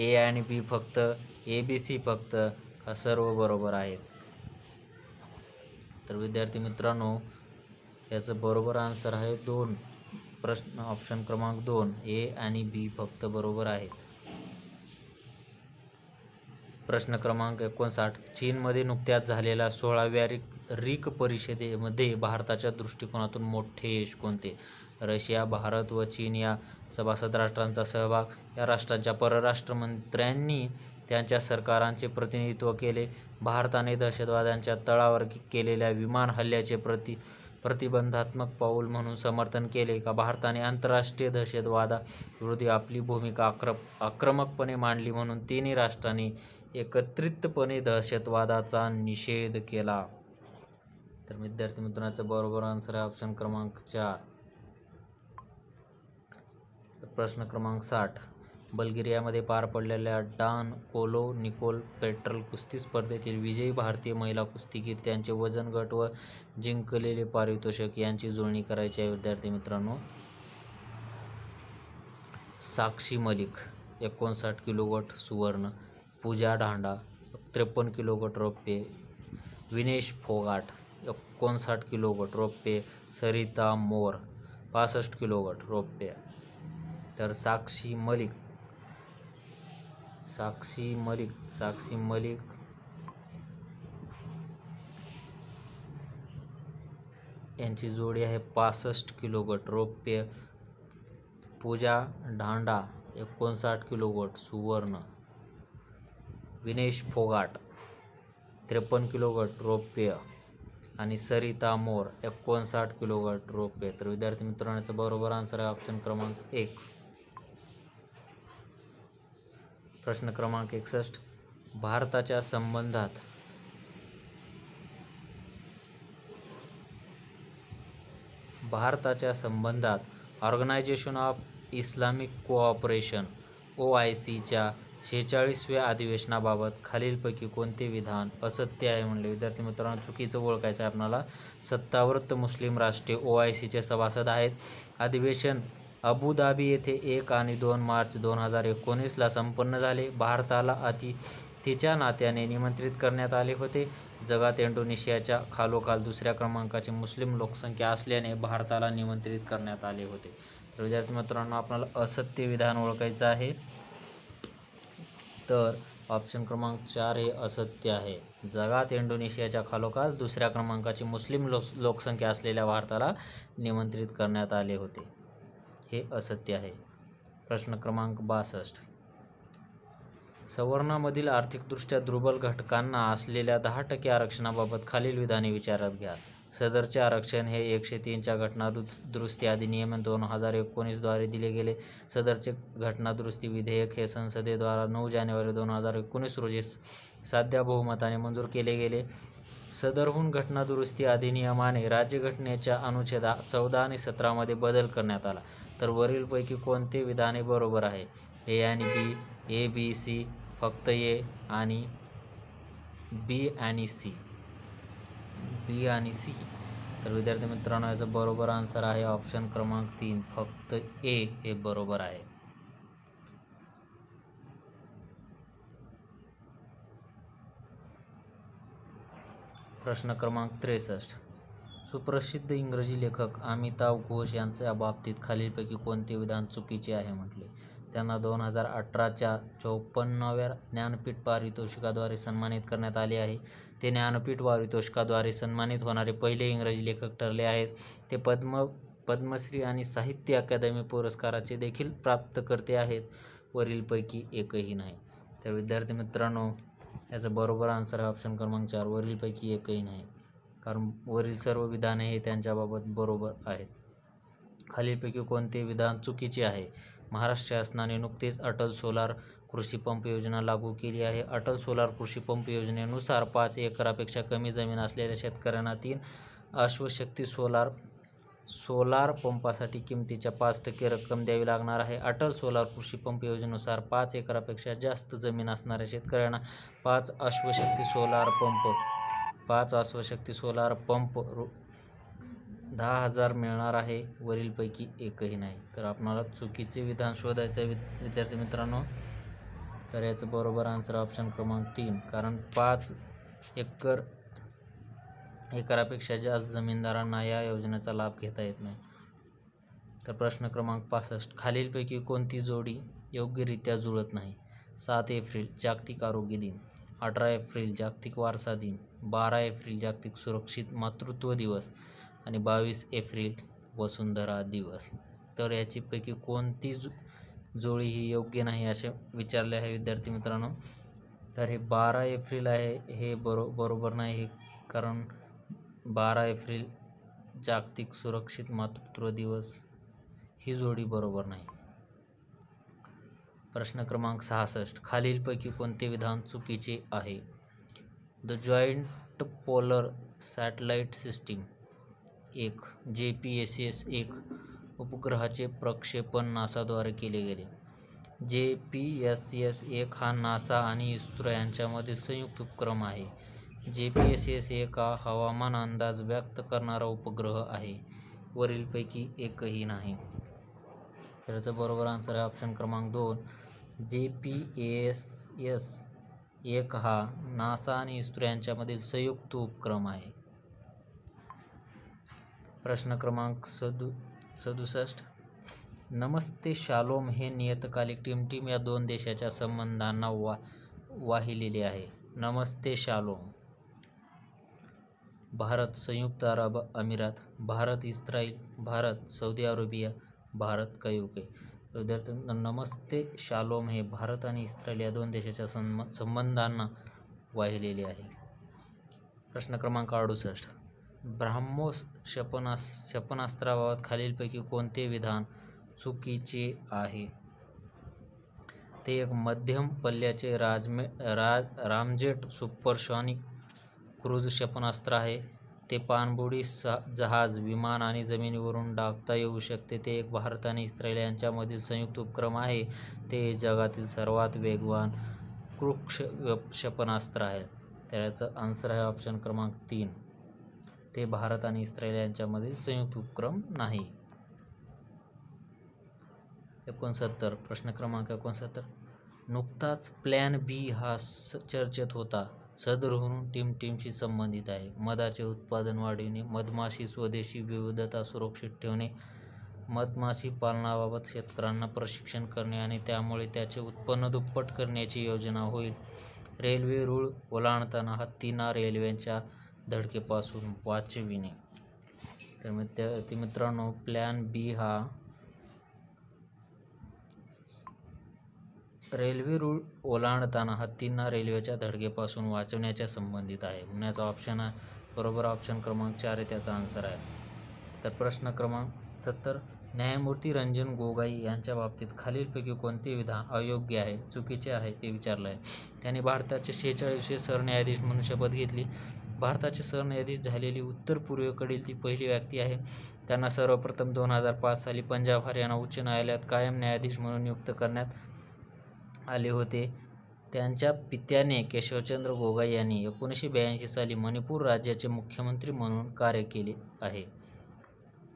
ए आणि बी फक्त ए बी सी फक्त का सर्व बरोबर आहेत तर विद्यार्थी मित्रांनो याचं बरोबर आन्सर आहे दोन प्रश्न ऑप्शन क्रमांक दोन ए आणि बी फक्त बरोबर आहेत प्रश्न क्रमांक एकोणसाठ चीनमध्ये नुकत्याच झालेला सोळाव्या रिक रिक परिषदेमध्ये भारताच्या दृष्टिकोनातून मोठे यश कोणते रशिया भारत व चीन या सभासद राष्ट्रांचा सहभाग या राष्ट्रांच्या परराष्ट्र मंत्र्यांनी त्यांच्या सरकारांचे प्रतिनिधित्व केले भारताने दहशतवाद्यांच्या तळावर केलेल्या विमान हल्ल्याचे प्रति प्रतिबंधात्मक पाऊल म्हणून समर्थन केले का भारताने आंतरराष्ट्रीय दहशतवादाविरोधी आपली भूमिका आक्र आक्रमकपणे मांडली म्हणून तिन्ही राष्ट्रांनी एकत्रितपणे दहशतवादाचा निषेध केला तर विद्यार्थी मित्रांचा बरोबर आन्सर आहे ऑप्शन क्रमांक चार प्रश्न क्रमांक साठ बल्गेरियामध्ये पार पडलेल्या डान कोलो निकोल पेट्रल कुस्ती स्पर्धेतील विजयी भारतीय महिला कुस्तीगीर त्यांचे वजन गट व जिंकलेले पारितोषिक यांची जुळणी करायची आहे विद्यार्थी मित्रांनो साक्षी मलिक एकोणसाठ किलो गट सुवर्ण पूजा ढांडा त्रेपन्न किलो गट रौप्य विनेश फोगाट एकोणसाठ किलोवट रोपे सरिता मोर पासष्ट किलोवट रोपे तर साक्षी मलिक साक्षी मलिक साक्षी मलिक यांची जोडी आहे पासष्ट गट रौप्य पूजा ढांडा एकोणसाठ किलोगट सुवर्ण विनेश फोगाट त्रेपन्न गट रौप्य आणि सरिता मोर एकोणसाठ किलोवॅट रोपे तर विद्यार्थी मित्रांनो याचा बरोबर आन्सर आहे ऑप्शन क्रमांक एक प्रश्न क्रमांक एकसष्ट भारताच्या संबंधात भारताच्या संबंधात organization of Islamic cooperation O I सीच्या शेहेचाळीसव्या अधिवेशनाबाबत खालीलपैकी कोणते विधान असत्य आहे म्हणले विद्यार्थी मित्रांनो चुकीचं ओळखायचं आहे आपल्याला सत्तावृत्त मुस्लिम राष्ट्रीय ओ आय सीचे सभासद आहेत अधिवेशन अबुधाबी येथे एक आणि दोन मार्च दोन हजार एकोणीसला संपन्न झाले भारताला अतिथीच्या नात्याने निमंत्रित करण्यात आले होते जगात इंडोनेशियाच्या खालोखाल दुसऱ्या क्रमांकाची मुस्लिम लोकसंख्या असल्याने भारताला निमंत्रित करण्यात आले होते तर विद्यार्थी मित्रांनो आपल्याला असत्य विधान ओळखायचं आहे तर ऑप्शन क्रमांक चार हे असत्य आहे जगात इंडोनेशियाच्या खालोखाल दुसऱ्या क्रमांकाची मुस्लिम लो लोकसंख्या असलेल्या भारताला निमंत्रित करण्यात आले होते हे असत्य आहे प्रश्न क्रमांक बासष्ट सवर्णामधील आर्थिकदृष्ट्या दुर्बल घटकांना असलेल्या दहा टक्के आरक्षणाबाबत खालील विधाने विचारात घ्या सदरचे आरक्षण हे एकशे तीनच्या घटना दुरुस्ती अधिनियम दोन हजार एकोणीसद्वारे दिले गेले सदरचे घटनादुरुस्ती विधेयक हे संसदेद्वारा नऊ जानेवारी दोन हजार एकोणीस रोजी साध्या बहुमताने मंजूर केले गेले सदरहून घटनादुरुस्ती अधिनियमाने राज्यघटनेच्या अनुच्छेदा चौदा आणि सतरामध्ये बदल करण्यात आला तर वरीलपैकी कोणते विधाने बरोबर आहे ए आणि बी ए बी सी फक्त ए आणि बी आणि सी बी आणि सी तर विद्यार्थी मित्रांनो याचा बरोबर आन्सर आहे ऑप्शन क्रमांक तीन फक्त ए हे बरोबर आहे प्रश्न क्रमांक त्रेसष्ट सुप्रसिद्ध इंग्रजी लेखक अमिताभ घोष यांच्या बाबतीत खालीलपैकी कोणते विधान चुकीचे आहे म्हटले त्यांना दोन हजार अठराच्या चौपन्नाव्या ज्ञानपीठ पारितोषिकाद्वारे सन्मानित करण्यात आले आहे ते ज्ञानपीठ वारितोषकाद्वारे सन्मानित होणारे पहिले इंग्रजी लेखक ठरले आहेत ते पद्म पद्मश्री आणि साहित्य अकादमी पुरस्काराचे देखील प्राप्तकर्ते आहेत वरीलपैकी एकही नाही तर विद्यार्थी मित्रांनो याचा बरोबर आन्सर आहे ऑप्शन क्रमांक चार वरीलपैकी एकही नाही कारण वरील सर्व विधाने हे त्यांच्याबाबत बरोबर आहेत खालीलपैकी कोणते विधान चुकीचे आहे महाराष्ट्र शासनाने नुकतेच अटल सोलार कृषी पंप योजना लागू केली आहे अटल सोलार पंप योजनेनुसार पाच एकरापेक्षा कमी जमीन असलेल्या शेतकऱ्यांना तीन अश्वशक्ती सोलार सोलार पंपासाठी किमतीच्या पाच टक्के रक्कम द्यावी लागणार आहे अटल सोलार कृषी पंप योजनेनुसार पाच एकरापेक्षा जास्त जमीन असणाऱ्या शेतकऱ्यांना पाच अश्वशक्ती सोलार पंप पाच अश्वशक्ती सोलार पंप रु दहा हजार मिळणार आहे वरीलपैकी एकही नाही तर आपणाला चुकीचे विधान शोधायचं विद्यार्थी मित्रांनो तर याचं बरोबर आन्सर ऑप्शन क्रमांक तीन कारण पाच एकर एकरापेक्षा जास्त जमीनदारांना या योजनेचा लाभ घेता येत नाही तर प्रश्न क्रमांक पासष्ट खालीलपैकी कोणती जोडी योग्यरित्या जुळत नाही सात एप्रिल जागतिक आरोग्य दिन अठरा एप्रिल जागतिक वारसा दिन बारा एप्रिल जागतिक सुरक्षित मातृत्व दिवस आणि बावीस एप्रिल वसुंधरा दिवस तर याचीपैकी कोणती जु जोडी ही योग्य नाही असे विचारले आहे विद्यार्थी मित्रांनो तर हे बारा एप्रिल आहे हे बरो बरोबर नाही कारण बारा एप्रिल जागतिक सुरक्षित मातृत्व दिवस ही जोडी बरोबर नाही प्रश्न क्रमांक सहासष्ट खालीलपैकी कोणते विधान चुकीचे आहे the joint polar satellite system एक जे पी एस एस एक उपग्रहाचे प्रक्षेपण नासाद्वारे केले गेले जे पी एस एस एक हा नासा आणि इस्रो यांच्यामधील संयुक्त उपक्रम आहे जे पी एस एस एक हा हवामान अंदाज व्यक्त करणारा उपग्रह आहे वरीलपैकी एकही नाही तर बरोबर आन्सर आहे ऑप्शन क्रमांक दोन जे पी एस एस एक हा नासा आणि इस्रो यांच्यामधील संयुक्त उपक्रम आहे प्रश्न क्रमांक सदु सदुसष्ट नमस्ते शालोम हे नियतकालिक टीम या दोन देशाच्या संबंधांना वा वाहिलेले आहे नमस्ते शालोम भारत संयुक्त अरब अमिरात Bharat Israel Bharat Saudi Arabia Bharat कयुके विद्यार्थ्यांना नमस्ते शालोम हे भारत आणि इस्रायल या दोन देशाच्या संबंधांना वाहिलेले आहे प्रश्न क्रमांक अडुसष्ट ब्राह्मोस क्षेपणास क्षेपणास्त्राबाबत खालीलपैकी कोणते विधान चुकीचे आहे ते एक मध्यम पल्ल्याचे राजमे राज रामजेट सुपरसॉनिक क्रूज क्षेपणास्त्र आहे ते पाणबुडी सा जहाज विमान आणि जमिनीवरून डागता येऊ शकते ते एक भारत आणि इस्रायल यांच्यामधील संयुक्त उपक्रम आहे ते जगातील सर्वात वेगवान क्रुक्ष क्षेपणास्त्र आहे त्याचं आन्सर आहे ऑप्शन क्रमांक तीन ते भारत आणि इस्रायल यांच्यामध्ये संयुक्त उपक्रम नाही एकोणसत्तर प्रश्न क्रमांक एकोणसत्तर नुकताच प्लॅन बी हा चर्चेत होता सदरहून टीम टीमशी संबंधित आहे मधाचे उत्पादन वाढविणे मधमाशी स्वदेशी विविधता सुरक्षित ठेवणे मधमाशी पालनाबाबत शेतकऱ्यांना प्रशिक्षण करणे आणि त्यामुळे त्याचे उत्पन्न दुप्पट करण्याची योजना होईल रेल्वे रूळ ओलांडताना हत्तीना रेल्वेच्या धडकेपासून वाचविणे तर मित्र ते मित्रांनो प्लॅन बी हा रेल्वे रूळ ओलांडताना हत्तींना रेल्वेच्या धडकेपासून वाचवण्याच्या संबंधित आहे म्हणण्याचा ऑप्शन आहे बरोबर ऑप्शन क्रमांक चार आहे त्याचा आन्सर आहे तर प्रश्न क्रमांक सत्तर न्यायमूर्ती रंजन गोगाई यांच्या बाबतीत खालीलपैकी कोणते विधान अयोग्य आहे चुकीचे आहे ते विचारलं आहे त्यांनी भारताचे शेहेचाळीसशे सरन्यायाधीश म्हणून शपथ घेतली भारताचे सरन्यायाधीश झालेली उत्तर पूर्वेकडील ती पहिली व्यक्ती आहे त्यांना सर्वप्रथम दोन हजार पाच साली पंजाब हरियाणा उच्च न्यायालयात कायम न्यायाधीश म्हणून नियुक्त करण्यात आले होते त्यांच्या पित्याने केशवचंद्र गोगाई यांनी एकोणीसशे ब्याऐंशी साली मणिपूर राज्याचे मुख्यमंत्री म्हणून कार्य केले आहे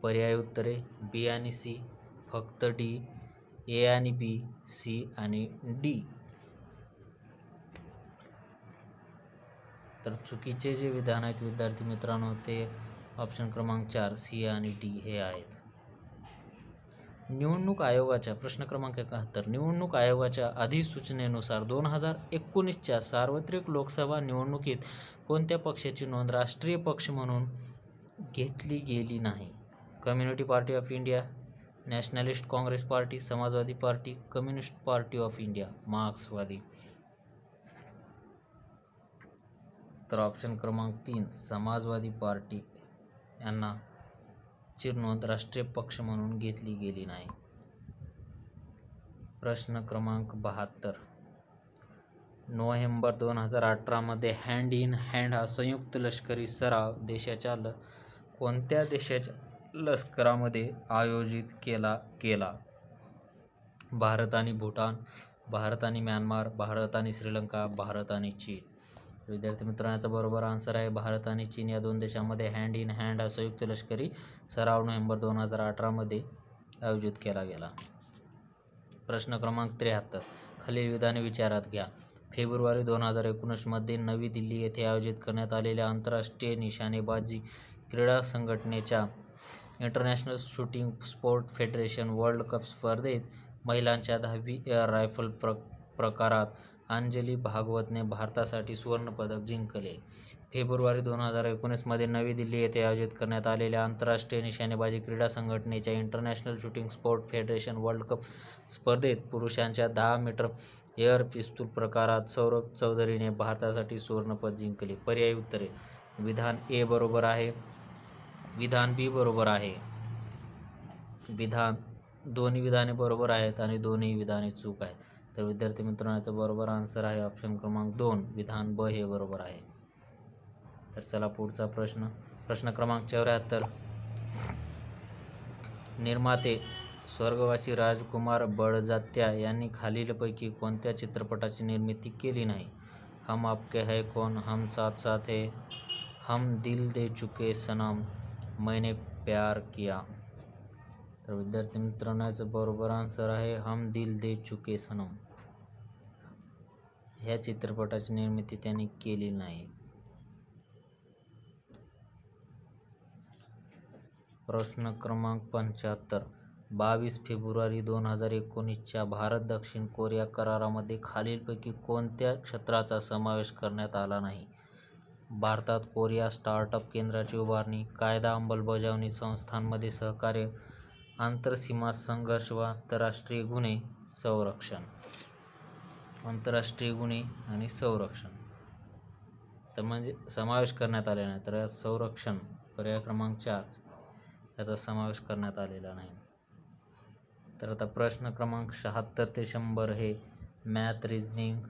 पर्याय उत्तरे बी आणि सी फक्त डी ए आणि बी सी आणि डी तर चुकीचे जे विधान आहेत विद्यार्थी मित्रांनो ते ऑप्शन क्रमांक चार सी आणि डी हे आहेत निवडणूक आयोगाच्या प्रश्न क्रमांक एकाहत्तर निवडणूक आयोगाच्या अधिसूचनेनुसार दोन हजार एकोणीसच्या सार्वत्रिक लोकसभा निवडणुकीत कोणत्या पक्षाची नोंद राष्ट्रीय पक्ष म्हणून घेतली गेली नाही community party of India nationalist Congress party Samajwadi party communist party of India मार्क्सवादी तर ऑप्शन क्रमांक तीन समाजवादी पार्टी यांना चिरनोंद राष्ट्रीय पक्ष म्हणून घेतली गेली नाही प्रश्न क्रमांक बहात्तर नोव्हेंबर दोन हजार अठरामध्ये हँड इन हँड हा संयुक्त लष्करी सराव देशाच्या ल कोणत्या देशाच्या लष्करामध्ये आयोजित केला गेला भारत आणि भूटान भारत आणि म्यानमार भारत आणि श्रीलंका भारत आणि चीन विद्यार्थी मित्रांचा बरोबर आन्सर आहे भारत आणि चीन या दोन देशांमध्ये हँड इन हँड संयुक्त लष्करी सराव नोव्हेंबर दोन हजार अठरामध्ये आयोजित केला गेला प्रश्न क्रमांक त्र्याहत्तर खालील विधान विचारात घ्या फेब्रुवारी दोन हजार एकोणीसमध्ये नवी दिल्ली येथे आयोजित करण्यात आलेल्या आंतरराष्ट्रीय निशानेबाजी क्रीडा संघटनेच्या international shooting sport federation world cup स्पर्धेत महिलांच्या दहावी एअर रायफल प्र प्रकारात अंजली भागवतने भारतासाठी सुवर्णपदक जिंकले फेब्रुवारी दोन हजार एकोणीसमध्ये नवी दिल्ली येथे आयोजित करण्यात आलेल्या आंतरराष्ट्रीय निशाणेबाजी क्रीडा संघटनेच्या international shooting sport federation world cup स्पर्धेत पुरुषांच्या दहा मीटर एअर पिस्तूल प्रकारात सौरभ चौधरीने भारतासाठी सुवर्णपद जिंकले पर्यायी उत्तरे विधान ए बरोबर आहे विधान बी बरोबर आहे विधान दोन्ही विधाने बरोबर आहेत आणि दोन्ही विधाने चूक आहेत तर विद्यार्थी मित्रांनो याचा बरोबर आन्सर आहे ऑप्शन क्रमांक दोन विधान ब हे बरोबर आहे तर चला पुढचा प्रश्न प्रश्न क्रमांक चौऱ्याहत्तर निर्माते स्वर्गवासी राजकुमार बळजात्या यांनी खालीलपैकी कोणत्या चित्रपटाची निर्मिती केली नाही हम आपके है कौन हम साथ साथ है हम दिल दे चुके सनम मैंने प्यार किया तर विद्यार्थी मित्रांनो याचं बरोबर आन्सर आहे हम दिल दे चुके सनम ह्या चित्रपटाची निर्मिती त्यांनी केली नाही प्रश्न क्रमांक पंच्याहत्तर बावीस फेब्रुवारी दोन हजार एकोणीसच्या भारत दक्षिण कोरिया करारामध्ये खालीलपैकी कोणत्या क्षेत्राचा समावेश करण्यात आला नाही भारतात कोरिया स्टार्टअप केंद्राची उभारणी कायदा अंमलबजावणी संस्थांमध्ये सहकार्य आंतरसीमा संघर्ष व आंतरराष्ट्रीय गुन्हे संरक्षण आंतरराष्ट्रीय गुन्हे आणि संरक्षण तर म्हणजे समावेश करण्यात आलेला नाही तर संरक्षण पर्याय क्रमांक चार याचा समावेश करण्यात आलेला नाही तर आता प्रश्न क्रमांक शहात्तर ते शंभर हे मॅथ रिजनिंग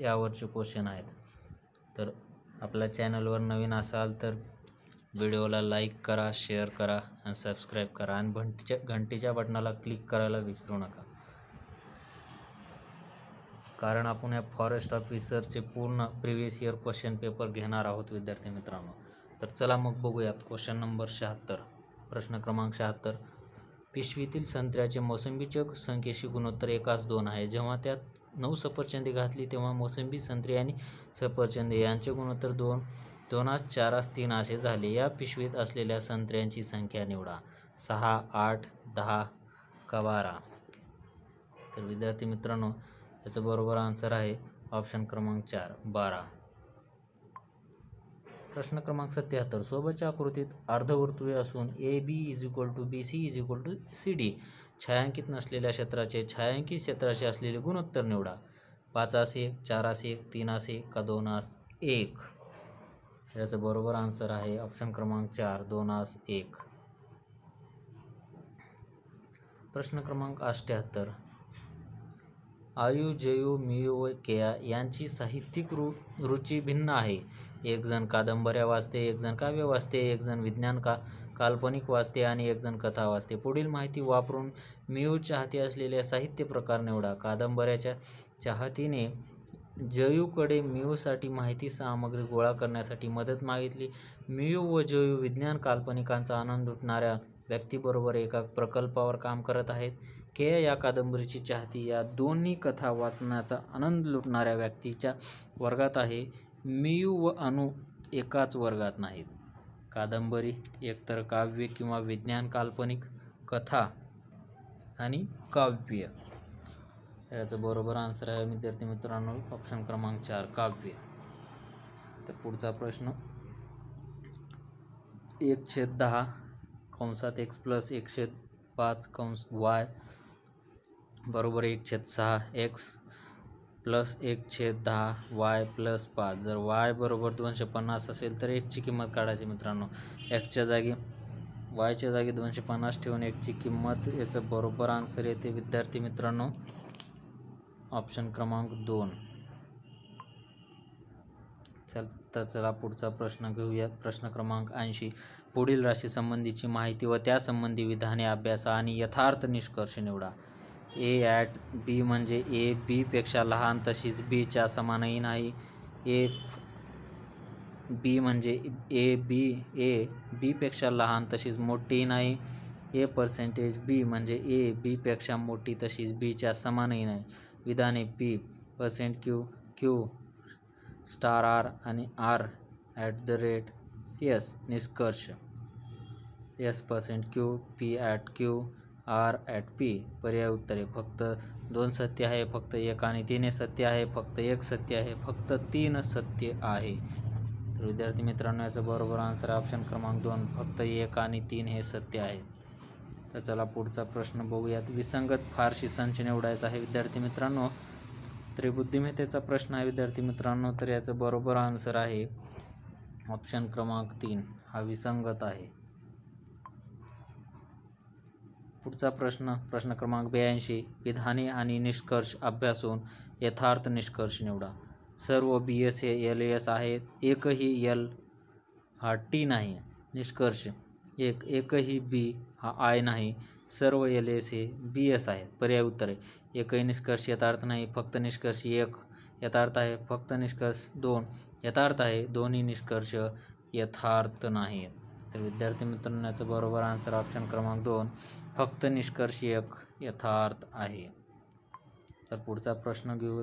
यावरचे क्वेश्चन आहेत तर आपल्या चॅनलवर नवीन असाल तर व्हिडिओला लाईक करा शेअर करा आणि सबस्क्राईब करा आणि घंटीच्या घंटीच्या बटनाला क्लिक करायला विसरू नका कारण आपण या फॉरेस्ट ऑफिसरचे पूर्ण प्रिव्हियस इयर क्वेश्चन पेपर घेणार आहोत विद्यार्थी मित्रांनो तर चला मग बघूयात क्वेश्चन नंबर शहात्तर प्रश्न क्रमांक शहात्तर पिशवीतील संत्र्याचे मोसंबीच्या संख्येशी गुणोत्तर एकाच दोन आहे जेव्हा त्यात नऊ सफरचंदी घातली तेव्हा मोसंबी संत्री आणि सफरचंदी यांचे गुणोत्तर दोन दोनास चारास असे झाले या पिशवीत असलेल्या संत्र्यांची संख्या निवडा सहा आठ दहा का बारा तर विद्यार्थी मित्रांनो याचं बरोबर आन्सर आहे ऑप्शन क्रमांक चार बारा प्रश्न क्रमांक सत्याहत्तर सोबतच्या आकृतीत अर्धवर्तुळे असून A B is equal to B C is equal to C D छायांकित नसलेल्या क्षेत्राचे छायांकित क्षेत्राचे असलेले गुणोत्तर निवडा पाचास एक चारास एक तीनास एक का दोनास एक याचं बरोबर आन्सर आहे ऑप्शन क्रमांक चार आस एक प्रश्न क्रमांक अठ्याहत्तर आयु जयू व केया यांची साहित्यिक रु रुची भिन्न आहे एक जण कादंबऱ्या वाचते जण काव्य वाचते जण विज्ञान का काल्पनिक वाचते आणि एक जण कथा वाचते पुढील माहिती वापरून मियू चाहती असलेल्या साहित्य प्रकार निवडा कादंबऱ्याच्या चाहतीने जयूकडे मियूसाठी माहिती सामग्री गोळा करण्यासाठी मदत मागितली मियू व जयू विज्ञान काल्पनिकांचा आनंद लुटणाऱ्या व्यक्तीबरोबर एका प्रकल्पावर काम करत आहेत के या कादंबरीची चाहती या दोन्ही कथा वाचण्याचा आनंद लुटणाऱ्या व्यक्तीच्या वर्गात आहे मियू व अनु एकाच वर्गात नाहीत कादंबरी एकतर काव्य किंवा विज्ञान काल्पनिक कथा आणि काव्य तर याचं बरोबर आन्सर आहे विद्यार्थी मित्रांनो ऑप्शन क्रमांक चार काव्य तर पुढचा प्रश्न एक छेद दहा कंसात एक्स प्लस एक छेद पाच कंस वाय बरोबर एक छेद सहा एक्स प्लस एक छेद दहा वाय प्लस पाच जर वाय बरोबर दोनशे पन्नास असेल तर एकची किंमत काढायची मित्रांनो एक्सच्या जागी वायच्या जागी दोनशे पन्नास ठेवून एकची किंमत याचं बरोबर आन्सर येते विद्यार्थी मित्रांनो ऑप्शन क्रमांक दोन चल तर चला पुढचा प्रश्न घेऊया प्रश्न क्रमांक ऐंशी पुढील राशीसंबंधीची माहिती व त्यासंबंधी विधाने अभ्यासा आणि यथार्थ निष्कर्ष निवडा ए ॲट बी म्हणजे ए बीपेक्षा लहान तशीच बीच्या समानही नाही ए बी म्हणजे ए बी ए बीपेक्षा लहान तशीच मोठीही नाही ए पर्सेंटेज बी म्हणजे ए बीपेक्षा मोठी तशीच बीच्या समानही नाही विधाने P percent Q Q star R आणि R at the rate S निष्कर्ष S percent Q P at Q R at P पर्याय उत्तरे फक्त दोन सत्य आहे फक्त एक आणि तीन सत्य आहे फक्त एक सत्य आहे फक्त तीन सत्य आहे तर विद्यार्थी मित्रांनो याचा बरोबर आन्सर ऑप्शन क्रमांक दोन फक्त एक आणि तीन हे सत्य आहे तर चला पुढचा प्रश्न बघूयात विसंगत फारशी संच निवडायचा आहे विद्यार्थी मित्रांनो तरी बुद्धिमत्तेचा प्रश्न आहे विद्यार्थी मित्रांनो तर याचं बरोबर आन्सर आहे ऑप्शन क्रमांक तीन हा विसंगत आहे पुढचा प्रश्न प्रश्न क्रमांक ब्याऐंशी विधाने आणि निष्कर्ष अभ्यासून यथार्थ निष्कर्ष निवडा सर्व बी एस एल एस आहेत एकही एल हा टी नाही निष्कर्ष एक एकही बी हा आय नाही सर्व एल एस हे बी एस आहे पर्याय उत्तर आहे एकही निष्कर्ष यथार्थ नाही फक्त निष्कर्ष एक यथार्थ आहे फक्त निष्कर्ष दोन यथार्थ आहे दोन्ही निष्कर्ष यथार्थ नाही तर विद्यार्थी मित्रांनो याचं बरोबर आन्सर ऑप्शन क्रमांक दोन फक्त निष्कर्ष एक यथार्थ आहे तर पुढचा प्रश्न घेऊ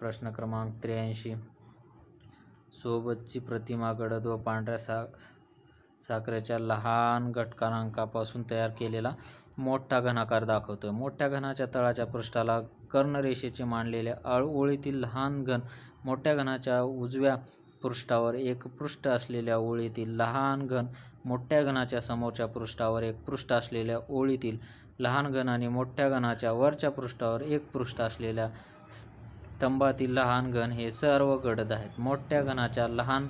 प्रश्न क्रमांक त्र्याऐंशी सोबतची प्रतिमा गडद व पांढऱ्या सा साखरेच्या लहान घटकांकापासून तयार केलेला मोठा घनाकार दाखवतो आहे मोठ्या घनाच्या तळाच्या पृष्ठाला कर्णरेषेचे मांडलेल्या ओळीतील लहान घन मोठ्या घनाच्या उजव्या पृष्ठावर एक पृष्ठ असलेल्या ओळीतील लहान घन मोठ्या घनाच्या समोरच्या पृष्ठावर एक पृष्ठ असलेल्या ओळीतील लहान घन आणि मोठ्या घनाच्या वरच्या पृष्ठावर एक पृष्ठ असलेल्या स्तंभातील लहान घन हे सर्व गडद आहेत मोठ्या घनाच्या लहान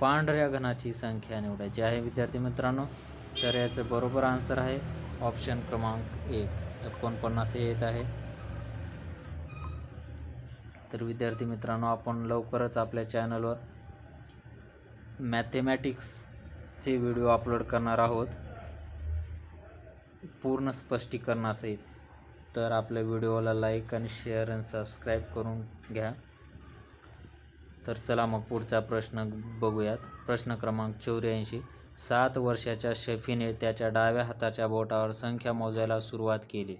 पांढऱ्या घनाची संख्या निवडायची आहे विद्यार्थी मित्रांनो तर याचं बरोबर आन्सर आहे ऑप्शन क्रमांक एक एकोणपन्नास येत आहे तर विद्यार्थी मित्रांनो आपण लवकरच आपल्या चॅनलवर मॅथेमॅटिक्सचे व्हिडिओ अपलोड करणार आहोत पूर्ण स्पष्टीकरणासहित तर आपल्या व्हिडिओला लाईक आणि शेअर आणि सबस्क्राईब करून घ्या तर चला मग पुढचा प्रश्न बघूयात प्रश्न क्रमांक चौऱ्याऐंशी सात वर्षाच्या शेफीने त्याच्या डाव्या हाताच्या बोटावर संख्या मोजायला सुरुवात केली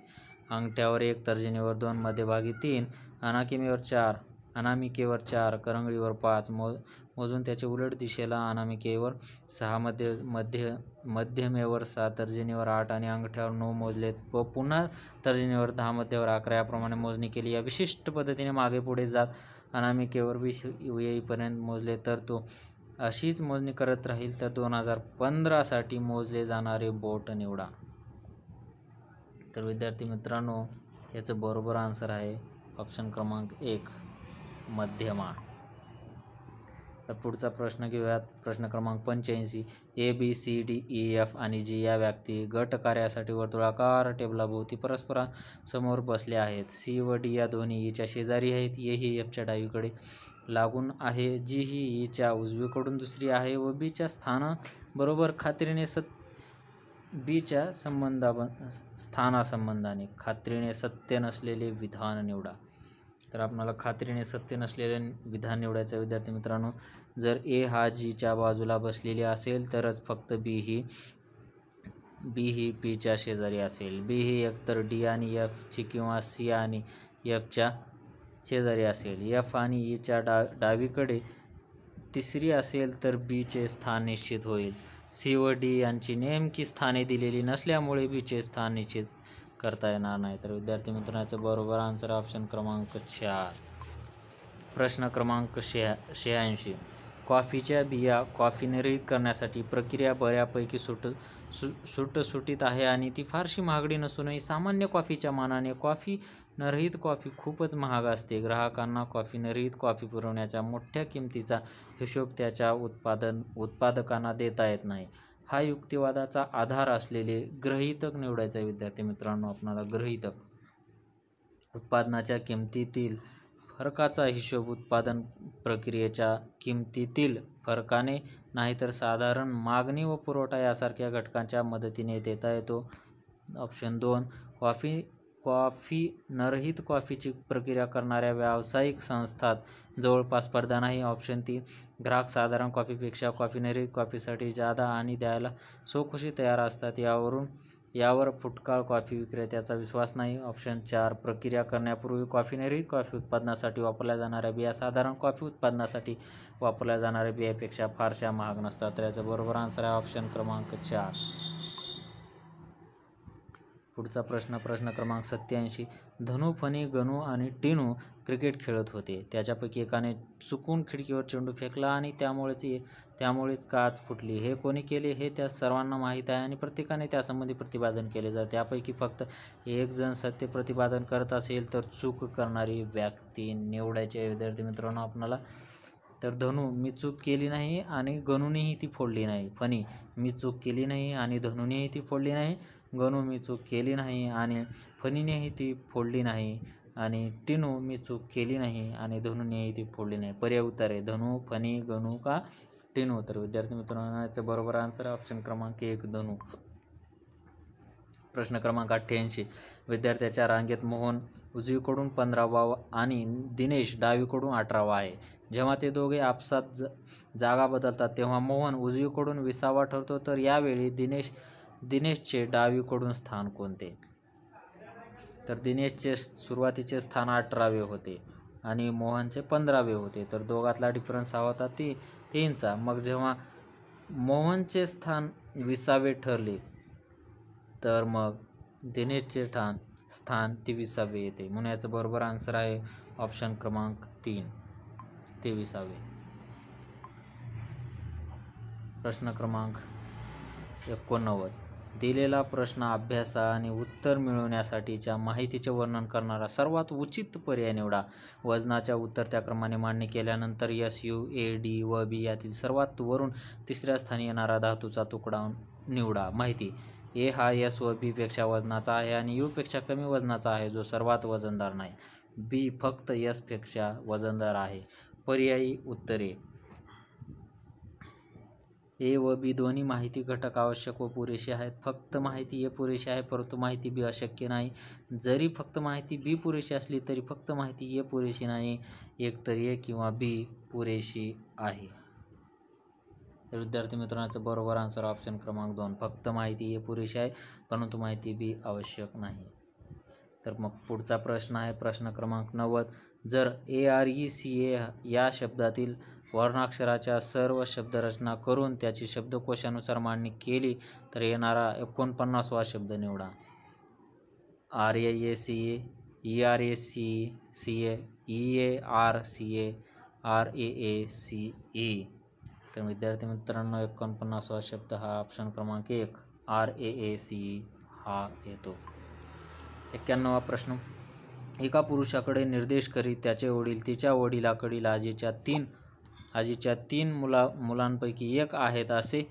अंगठ्यावर एक तर्जनीवर दोन मध्यभागी तीन अनाकिमेवर चार अनामिकेवर चार करंगळीवर पाच मो मोजून त्याच्या उलट दिशेला अनामिकेवर सहा मध्य मध्य मध्यमेवर सात तर्जनीवर आठ आणि अंगठ्यावर नऊ मोजलेत व पुन्हा तर्जनीवर दहा मध्यावर अकरा याप्रमाणे मोजणी केली या विशिष्ट पद्धतीने मागे पुढे जात अनामिकेवर वीस येईपर्यंत मोजले तर तो अशीच मोजणी करत राहील तर दोन हजार पंधरासाठी मोजले जाणारे बोट निवडा तर विद्यार्थी मित्रांनो याचं बरोबर आन्सर आहे ऑप्शन क्रमांक एक मध्यमा तर पुढचा प्रश्न घेऊयात प्रश्न क्रमांक पंच्याऐंशी A B C D E F आणि जी या व्यक्ती गट कार्यासाठी वर्तुळाकार टेबलाभोवती परस्परासमोर बसले आहेत सी व डी या दोन्ही ईच्या e शेजारी आहेत ए ही एफच्या डावीकडे लागून आहे जी ही ईच्या e उजवीकडून दुसरी आहे व बीच्या स्थानाबरोबर खात्रीने सत बीच्या संबंधाब स्थानासंबंधाने खात्रीने सत्य नसलेले विधान निवडा तर आपणाला खात्रीने सत्य नसलेले विधान निवडायचं विद्यार्थी मित्रांनो जर ए हा जीच्या बाजूला बसलेली असेल तरच फक्त बी ही बी ही पीच्या शेजारी असेल बी ही एकतर डी आणि एफची किंवा सी आणि एफच्या शेजारी असेल एफ आणि ईच्या e डा डावीकडे तिसरी असेल तर बीचे स्थान निश्चित होईल सी व डी यांची नेमकी स्थाने दिलेली नसल्यामुळे बीचे स्थान निश्चित करता येणार नाही तर विद्यार्थी मित्रांचं बरोबर आन्सर ऑप्शन क्रमांक चार प्रश्न क्रमांक शहा शहाऐंशी कॉफीच्या बिया कॉफीनरी करण्यासाठी प्रक्रिया बऱ्यापैकी सुट सु सुटसुटीत आहे आणि ती फारशी महागडी नसूनही सामान्य कॉफीच्या मानाने कॉफी नरहित कॉफी खूपच महाग असते ग्राहकांना कॉफी नरहित कॉफी पुरवण्याच्या मोठ्या किमतीचा हिशोब त्याच्या उत्पादन उत्पादकांना देता येत नाही हा युक्तिवादाचा आधार असलेले ग्रहितक निवडायचा आहे विद्यार्थी मित्रांनो आपणाला ग्रहितक उत्पादनाच्या किमतीतील फरकाचा हिशोब उत्पादन प्रक्रियेच्या किमतीतील फरकाने नाहीतर साधारण मागणी व पुरवठा यासारख्या घटकांच्या मदतीने देता येतो ऑप्शन दोन कॉफी कॉफी नरहित कॉफीची प्रक्रिया करणाऱ्या व्यावसायिक संस्थात जवळपास स्पर्धा नाही ऑप्शन तीन ग्राहक साधारण कॉफीपेक्षा कॉफी कॉफीनरी कॉफीसाठी जादा आणि द्यायला सोखुशी तयार असतात यावरून यावर फुटकाळ कॉफी विक्रेत्याचा विश्वास नाही ऑप्शन चार प्रक्रिया करण्यापूर्वी कॉफीनरी कॉफी उत्पादनासाठी वापरल्या जाणाऱ्या बिया साधारण कॉफी उत्पादनासाठी वापरल्या जाणाऱ्या बियापेक्षा फारशा महाग नसतात त्याच्याबरोबर बरोबर आन्सर आहे ऑप्शन क्रमांक चार पुढचा प्रश्न प्रश्न क्रमांक सत्याऐंशी धनू फणी गणू आणि टिनू क्रिकेट खेळत होते त्याच्यापैकी एकाने चुकून खिडकीवर चेंडू फेकला आणि त्यामुळेच त्यामुळेच काच फुटली हे कोणी केले हे त्या सर्वांना माहीत आहे आणि प्रत्येकाने त्यासंबंधी प्रतिपादन केले जाते त्यापैकी फक्त एक जण सत्य प्रतिपादन करत असेल तर चूक करणारी व्यक्ती निवडायचे विद्यार्थी मित्रांनो आपणाला तर धनू मी चूक केली नाही आणि गणूनेही ती फोडली नाही फणी मी चूक केली नाही आणि धनूनेही ती फोडली नाही गणू मी चूक केली नाही आणि फणीनेही ती फोडली नाही आणि टिनू मी चूक केली नाही आणि धनुनेही ती फोडली नाही पर्याय उत्तर आहे धनू फणी गणू का टिनू तर विद्यार्थी मित्रांनो याचे बरोबर आन्सर ऑप्शन क्रमांक एक धनू प्रश्न क्रमांक अठ्ठ्याऐंशी विद्यार्थ्याच्या रांगेत मोहन उजवीकडून पंधरावा आणि दिनेश डावीकडून अठरावा आहे जेव्हा ते दोघे आपसात जागा बदलतात तेव्हा मोहन उजवीकडून विसावा ठरतो तर यावेळी दिनेश दिनेशचे डावीकडून स्थान कोणते तर दिनेशचे सुरुवातीचे स्थान अठरावे होते आणि मोहनचे पंधरावे होते तर दोघातला डिफरन्स हा होता ती तीनचा मग जेव्हा मोहनचे स्थान विसावे ठरले तर मग दिनेशचे ठाण स्थान तेविसावे येते म्हणून याचं बरोबर आन्सर आहे ऑप्शन क्रमांक तीन तेविसावे प्रश्न क्रमांक एकोणनव्वद दिलेला प्रश्न अभ्यासा आणि उत्तर मिळवण्यासाठीच्या माहितीचे वर्णन करणारा सर्वात उचित पर्याय निवडा वजनाच्या उत्तर त्या क्रमाने मांडणी केल्यानंतर यस यू ए डी व बी यातील सर्वात वरून तिसऱ्या स्थानी येणारा धातूचा तुकडा निवडा माहिती ए हा यस व बीपेक्षा वजनाचा आहे आणि यूपेक्षा कमी वजनाचा आहे जो सर्वात वजनदार नाही बी फक्त यसपेक्षा वजनदार आहे पर्यायी उत्तरे ए व बी दोन्ही माहिती घटक आवश्यक व पुरेसे आहेत फक्त माहिती ए पुरेशी आहे परंतु माहिती बी अशक्य नाही जरी फक्त माहिती बी पुरेशी असली तरी फक्त माहिती ए पुरेशी नाही एकतर ए किंवा बी पुरेशी आहे तर विद्यार्थी मित्रांचं बरोबर आन्सर ऑप्शन क्रमांक दोन फक्त माहिती ए पुरेशी आहे परंतु माहिती बी आवश्यक नाही तर मग पुढचा प्रश्न आहे प्रश्न क्रमांक नव्वद जर A R E C A या शब्दातील वर्णाक्षराच्या सर्व शब्दरचना करून त्याची शब्दकोशानुसार मांडणी केली तर येणारा एकोणपन्नासवा शब्द निवडा R A A C A E R A C C A E A R C A R A A C E तर विद्यार्थी मित्रांनो एकोणपन्नासवा शब्द हा ऑप्शन क्रमांक एक R A A C E हा येतो एक्क्याण्णवा प्रश्न एका पुरुषाकडे निर्देश करीत त्याचे वडील तिच्या वडिलाकडील आजीच्या तीन आजीच्या तीन मुला मुलांपैकी एक आहेत असे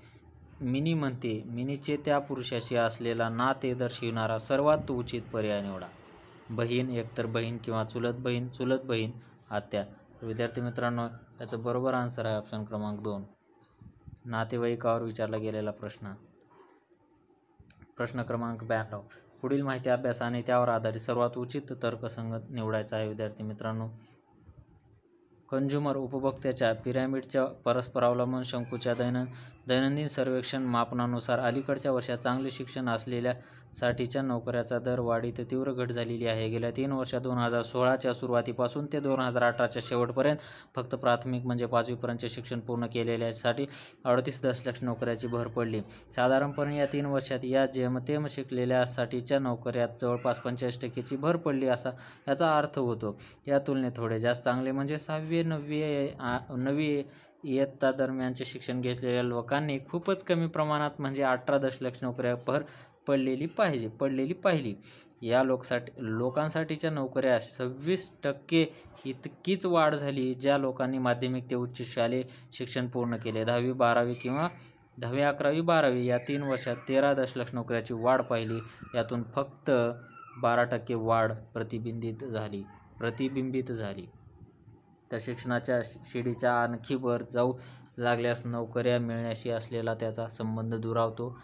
मिनी म्हणते मिनीचे त्या पुरुषाशी असलेला नाते दर्शविणारा सर्वात उचित पर्याय निवडा बहीण एकतर बहीण किंवा चुलत बहीण चुलत बहीण आत्या विद्यार्थी मित्रांनो याचं बरोबर आन्सर आहे ऑप्शन क्रमांक दोन नातेवाईकावर विचारला गेलेला प्रश्न प्रश्न क्रमांक ब्याण्णव पुढील माहिती अभ्यासाने त्यावर आधारित सर्वात उचित तर्कसंगत निवडायचा आहे विद्यार्थी मित्रांनो कंझ्युमर उपभोक्त्याच्या पिरॅमिडच्या परस्परावलंबन शंकूच्या दैनंद दैनंदिन सर्वेक्षण मापनानुसार अलीकडच्या वर्षात चांगले शिक्षण असलेल्या साठीच्या नोकऱ्याचा दर वाढीत तीव्र घट झालेली आहे गेल्या तीन वर्षात दोन हजार सोळाच्या सुरुवातीपासून ते दोन हजार अठराच्या शेवटपर्यंत फक्त प्राथमिक म्हणजे पाचवीपर्यंतचे शिक्षण पूर्ण केलेल्यासाठी अडतीस दशलक्ष नोकऱ्याची भर पडली साधारणपणे या तीन वर्षात या जेमतेम शिकलेल्या साठीच्या नोकऱ्यात जवळपास पंचेचाळीस टक्केची भर पडली असा याचा अर्थ होतो या तुलनेत थोडे जास्त चांगले म्हणजे सहावी नववी नवी इयत्ता दरम्यानचे शिक्षण घेतलेल्या लोकांनी खूपच कमी प्रमाणात म्हणजे अठरा दशलक्ष नोकऱ्या भर पडलेली पाहिजे पडलेली पाहिली या लोकसाठी लोकांसाठीच्या नोकऱ्या सव्वीस टक्के इतकीच वाढ झाली ज्या लोकांनी माध्यमिक ते उच्च शालेय शिक्षण पूर्ण केले दहावी बारावी किंवा दहावी अकरावी बारावी या तीन वर्षात तेरा दशलक्ष नोकऱ्याची वाढ पाहिली यातून फक्त बारा टक्के वाढ प्रतिबिंबित झाली प्रतिबिंबित झाली तर शिक्षणाच्या शिडीच्या आणखी वर जाऊ लागल्यास नोकऱ्या मिळण्याशी असलेला त्याचा संबंध दुरावतो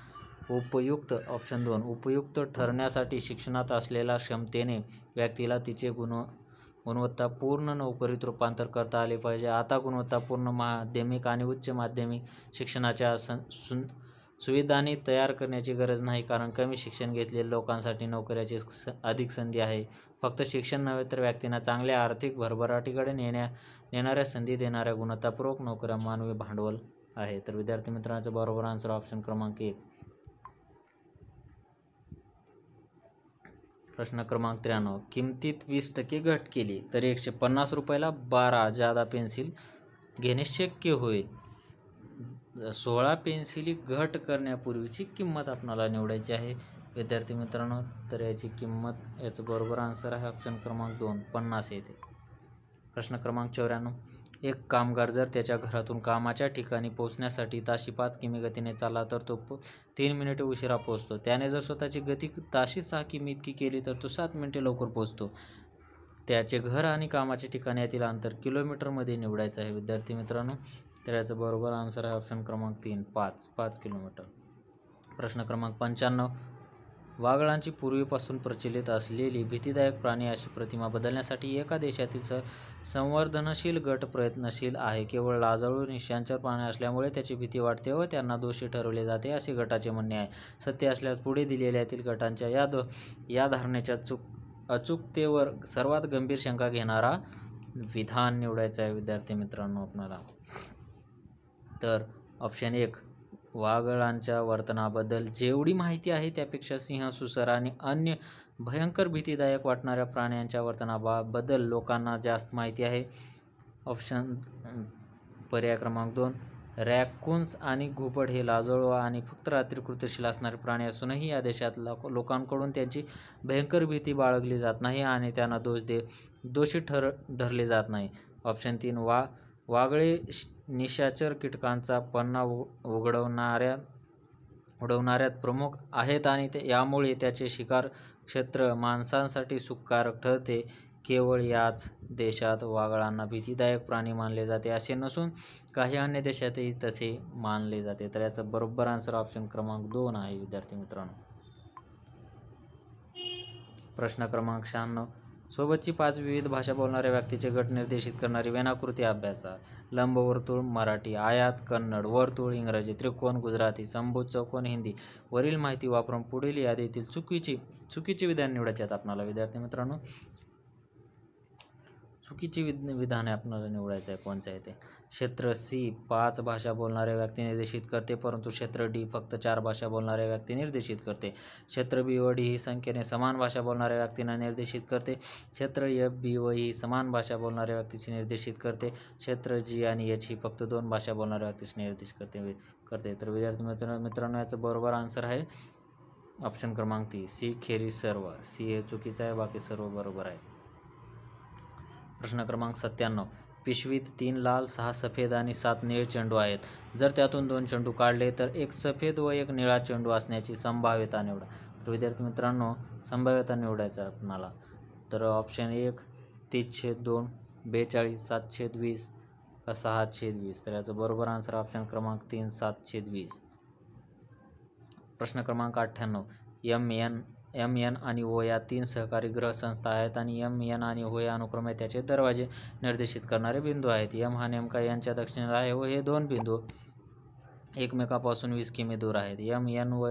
उपयुक्त ऑप्शन दोन उपयुक्त ठरण्यासाठी शिक्षणात असलेल्या क्षमतेने व्यक्तीला तिचे गुण गुणवत्तापूर्ण नोकरीत रूपांतर करता आले पाहिजे आता गुणवत्तापूर्ण माध्यमिक आणि उच्च माध्यमिक शिक्षणाच्या सं सुन सुविधाने तयार करण्याची गरज नाही कारण कमी शिक्षण घेतलेल्या लोकांसाठी नोकऱ्याची अधिक संधी आहे फक्त शिक्षण नव्हे तर व्यक्तींना चांगल्या आर्थिक भरभराटीकडे नेण्या नेणाऱ्या संधी देणाऱ्या गुणवत्तापूर्वक नोकऱ्या मानवी भांडवल आहे तर विद्यार्थी मित्रांचं बरोबर आन्सर ऑप्शन क्रमांक एक प्रश्न क्रमांक त्र्याण्णव किमतीत वीस टक्के घट केली तर एकशे पन्नास रुपयाला बारा जादा पेन्सिल घेणे शक्य होईल सोळा पेन्सिली घट करण्यापूर्वीची किंमत आपणाला निवडायची आहे विद्यार्थी मित्रांनो तर याची किंमत याचं बरोबर आन्सर आहे ऑप्शन क्रमांक दोन पन्नास येते प्रश्न क्रमांक चौऱ्याण्णव एक कामगार जर त्याच्या घरातून कामाच्या ठिकाणी पोहोचण्यासाठी ताशी पाच किमी गतीने चालला तर तो तीन मिनिटे उशिरा पोहोचतो त्याने जर स्वतःची गती ताशी सहा किमी इतकी केली तर तो सात मिनिटे लवकर पोहोचतो त्याचे घर आणि कामाचे ठिकाणी यातील अंतर किलोमीटरमध्ये निवडायचं आहे विद्यार्थी मित्रांनो तर याचं बरोबर आन्सर आहे ऑप्शन क्रमांक तीन पाच पाच किलोमीटर प्रश्न क्रमांक पंच्याण्णव वागळांची पूर्वीपासून प्रचलित असलेली भीतीदायक प्राणी अशी प्रतिमा बदलण्यासाठी एका देशातील स संवर्धनशील गट प्रयत्नशील आहे केवळ लाजाळू निशांचर प्राणी असल्यामुळे त्याची भीती वाटते व त्यांना दोषी ठरवले जाते असे गटाचे म्हणणे आहे सत्य असल्यास पुढे दिलेल्या गटांच्या या दो या धारणेच्या चूक अचूकतेवर सर्वात गंभीर शंका घेणारा विधान निवडायचं आहे विद्यार्थी मित्रांनो आपणाला तर ऑप्शन एक वागळांच्या वर्तनाबद्दल जेवढी माहिती आहे त्यापेक्षा सिंह सुसर आणि अन्य भयंकर भीतीदायक वाटणाऱ्या प्राण्यांच्या वर्तनाबाबद्दल लोकांना जास्त माहिती आहे ऑप्शन पर्याय क्रमांक दोन रॅकुन्स आणि घुपड हे लाजोळवा आणि फक्त रात्री असणारे प्राणी असूनही या देशात लोकांकडून त्यांची भयंकर भीती बाळगली जात नाही आणि त्यांना दोष दे दोषी ठर धरले जात नाही ऑप्शन तीन वा वागळे निशाचर कीटकांचा पन्ना उघडवणाऱ्या उडवणाऱ्यात प्रमुख आहेत आणि ते यामुळे त्याचे शिकार क्षेत्र माणसांसाठी सुखकारक ठरते केवळ याच देशात वागळांना भीतीदायक प्राणी मानले जाते असे नसून काही अन्य देशातही तसे मानले जाते तर याचा बरोबर आन्सर ऑप्शन क्रमांक दोन आहे विद्यार्थी मित्रांनो प्रश्न क्रमांक शहाण्णव सोबतची पाच विविध भाषा बोलणाऱ्या व्यक्तीचे गट निर्देशित करणारी वेनाकृती अभ्यासा लंबवर्तुळ मराठी आयात कन्नड वर्तुळ इंग्रजी त्रिकोण गुजराती संभू चौकोन हिंदी वरील माहिती वापरून पुढील यादीतील चुकीची चुकीची विधान निवडायची आहेत आपणाला विद्यार्थी मित्रांनो चुकीची विद विधाने आपल्याला निवडायचं आहे कोणचं आहे ते क्षेत्र सी पाच भाषा बोलणाऱ्या व्यक्ती निर्देशित करते परंतु क्षेत्र डी फक्त चार भाषा बोलणाऱ्या व्यक्ती निर्देशित करते क्षेत्र बी व डी ही संख्येने समान भाषा बोलणाऱ्या व्यक्तींना निर्देशित करते क्षेत्र एफ बी व ही समान भाषा बोलणाऱ्या व्यक्तीची निर्देशित करते क्षेत्र जी आणि एच ही फक्त दोन भाषा बोलणाऱ्या व्यक्तीची निर्देशित करते करते तर विद्यार्थी मित्र मित्रांनो याचं बरोबर आन्सर आहे ऑप्शन क्रमांक ती सी खेरी सर्व सी हे चुकीचं आहे बाकी सर्व बरोबर आहे प्रश्न क्रमांक सत्त्याण्णव पिशवीत तीन लाल सहा सफेद आणि सात निळे चेंडू आहेत जर त्यातून दोन चेंडू काढले तर एक सफेद व एक निळा चेंडू असण्याची संभाव्यता निवडा तर विद्यार्थी मित्रांनो संभाव्यता निवडायचा आपणाला तर ऑप्शन एक तीस छेद दोन बेचाळीस सात छेद वीस का सहा छेद वीस तर याचं बरोबर आन्सर ऑप्शन क्रमांक तीन सात छेद वीस प्रश्न क्रमांक अठ्ठ्याण्णव एम एन एम एन आणि ओ या तीन सहकारी ग्रह संस्था आहेत आणि एम एन आणि ओ या अनुक्रमे त्याचे दरवाजे निर्देशित करणारे बिंदू आहेत यम हा नेमका यांच्या दक्षिणेला आहे व हे दोन बिंदू एकमेकापासून वीस किमी दूर आहेत यम एन व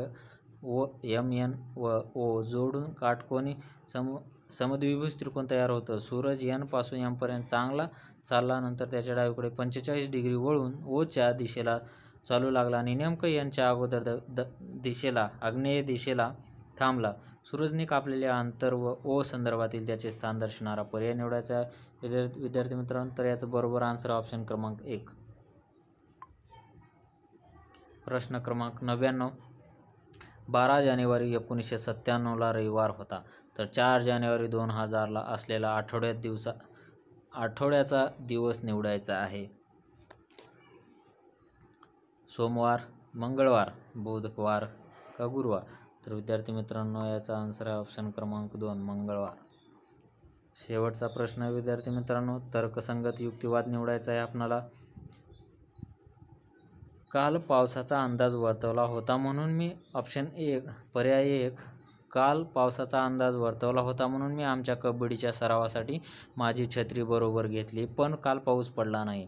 ओ एम एन व ओ जोडून काटकोनी सम समद्विभुज त्रिकोण तयार होतं सूरज यनपासून एमपर्यंत चांगला चालला नंतर त्याच्या डावीकडे पंचेचाळीस डिग्री वळून ओच्या दिशेला चालू लागला आणि नेमकं यांच्या अगोदर द द दिशेला आग्नेय दिशेला थांबला सूरजने कापलेले अंतर व ओ संदर्भातील त्याचे स्थान दर्शवणारा पर्याय निवडायचा विद्यार्थी विद्यार्थी मित्रांनो तर याचं बरोबर आन्सर ऑप्शन क्रमांक एक प्रश्न क्रमांक नव्याण्णव बारा जानेवारी एकोणीसशे सत्त्याण्णवला रविवार होता तर चार जानेवारी दोन हजारला असलेला आठवड्यात दिवसा आठवड्याचा दिवस निवडायचा आहे सोमवार मंगळवार बुधवार का गुरुवार तर विद्यार्थी मित्रांनो याचा आन्सर आहे ऑप्शन क्रमांक दोन मंगळवार शेवटचा प्रश्न आहे विद्यार्थी मित्रांनो तर्कसंगत युक्तिवाद निवडायचा आहे आपणाला काल पावसाचा अंदाज वर्तवला होता म्हणून मी ऑप्शन एक पर्याय एक काल पावसाचा अंदाज वर्तवला होता म्हणून मी आमच्या कबड्डीच्या सरावासाठी माझी छत्री बरोबर घेतली पण काल पाऊस पडला नाही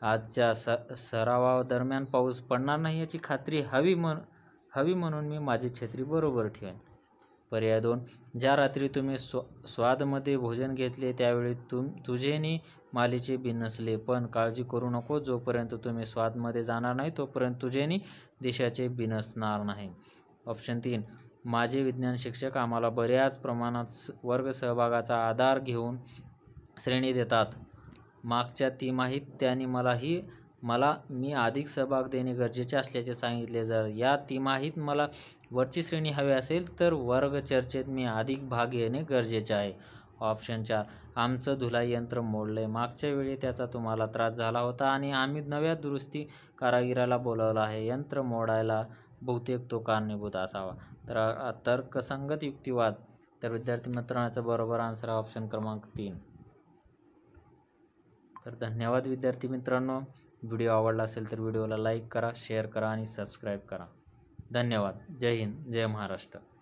आजच्या स सरावादरम्यान पाऊस पडणार नाही याची खात्री हवी म्हण हवी म्हणून मी माझी छत्री बरोबर ठेवेन पर्याय दोन ज्या रात्री तुम्ही स्व स्वादमध्ये भोजन घेतले त्यावेळी तुम तुझेनी मालीचे बिनसले पण काळजी करू नको जोपर्यंत तुम्ही स्वादमध्ये जाणार नाही तोपर्यंत तुझेनी देशाचे बिनसणार नाही ऑप्शन तीन माझे विज्ञान शिक्षक आम्हाला बऱ्याच प्रमाणात वर्ग सहभागाचा आधार घेऊन श्रेणी देतात मागच्या तिमाहीत त्यांनी मला ही मला मी अधिक सहभाग देणे गरजेचे असल्याचे सांगितले जर या तिमाहीत मला वरची श्रेणी हवी असेल तर वर्ग चर्चेत मी अधिक भाग घेणे गरजेचे आहे ऑप्शन चार आमचं धुलाई यंत्र मोडले मागच्या वेळी त्याचा तुम्हाला त्रास झाला होता आणि आम्ही नव्या दुरुस्ती कारागिराला बोलावलं आहे यंत्र मोडायला बहुतेक तो कारणीभूत असावा तर तर्कसंगत युक्तिवाद तर विद्यार्थी मित्रांचा बरोबर आन्सर ऑप्शन क्रमांक तीन तर धन्यवाद विद्यार्थी मित्रांनो व्हिडिओ आवडला असेल तर व्हिडिओला लाईक करा शेअर करा आणि सबस्क्राईब करा धन्यवाद जय हिंद जय महाराष्ट्र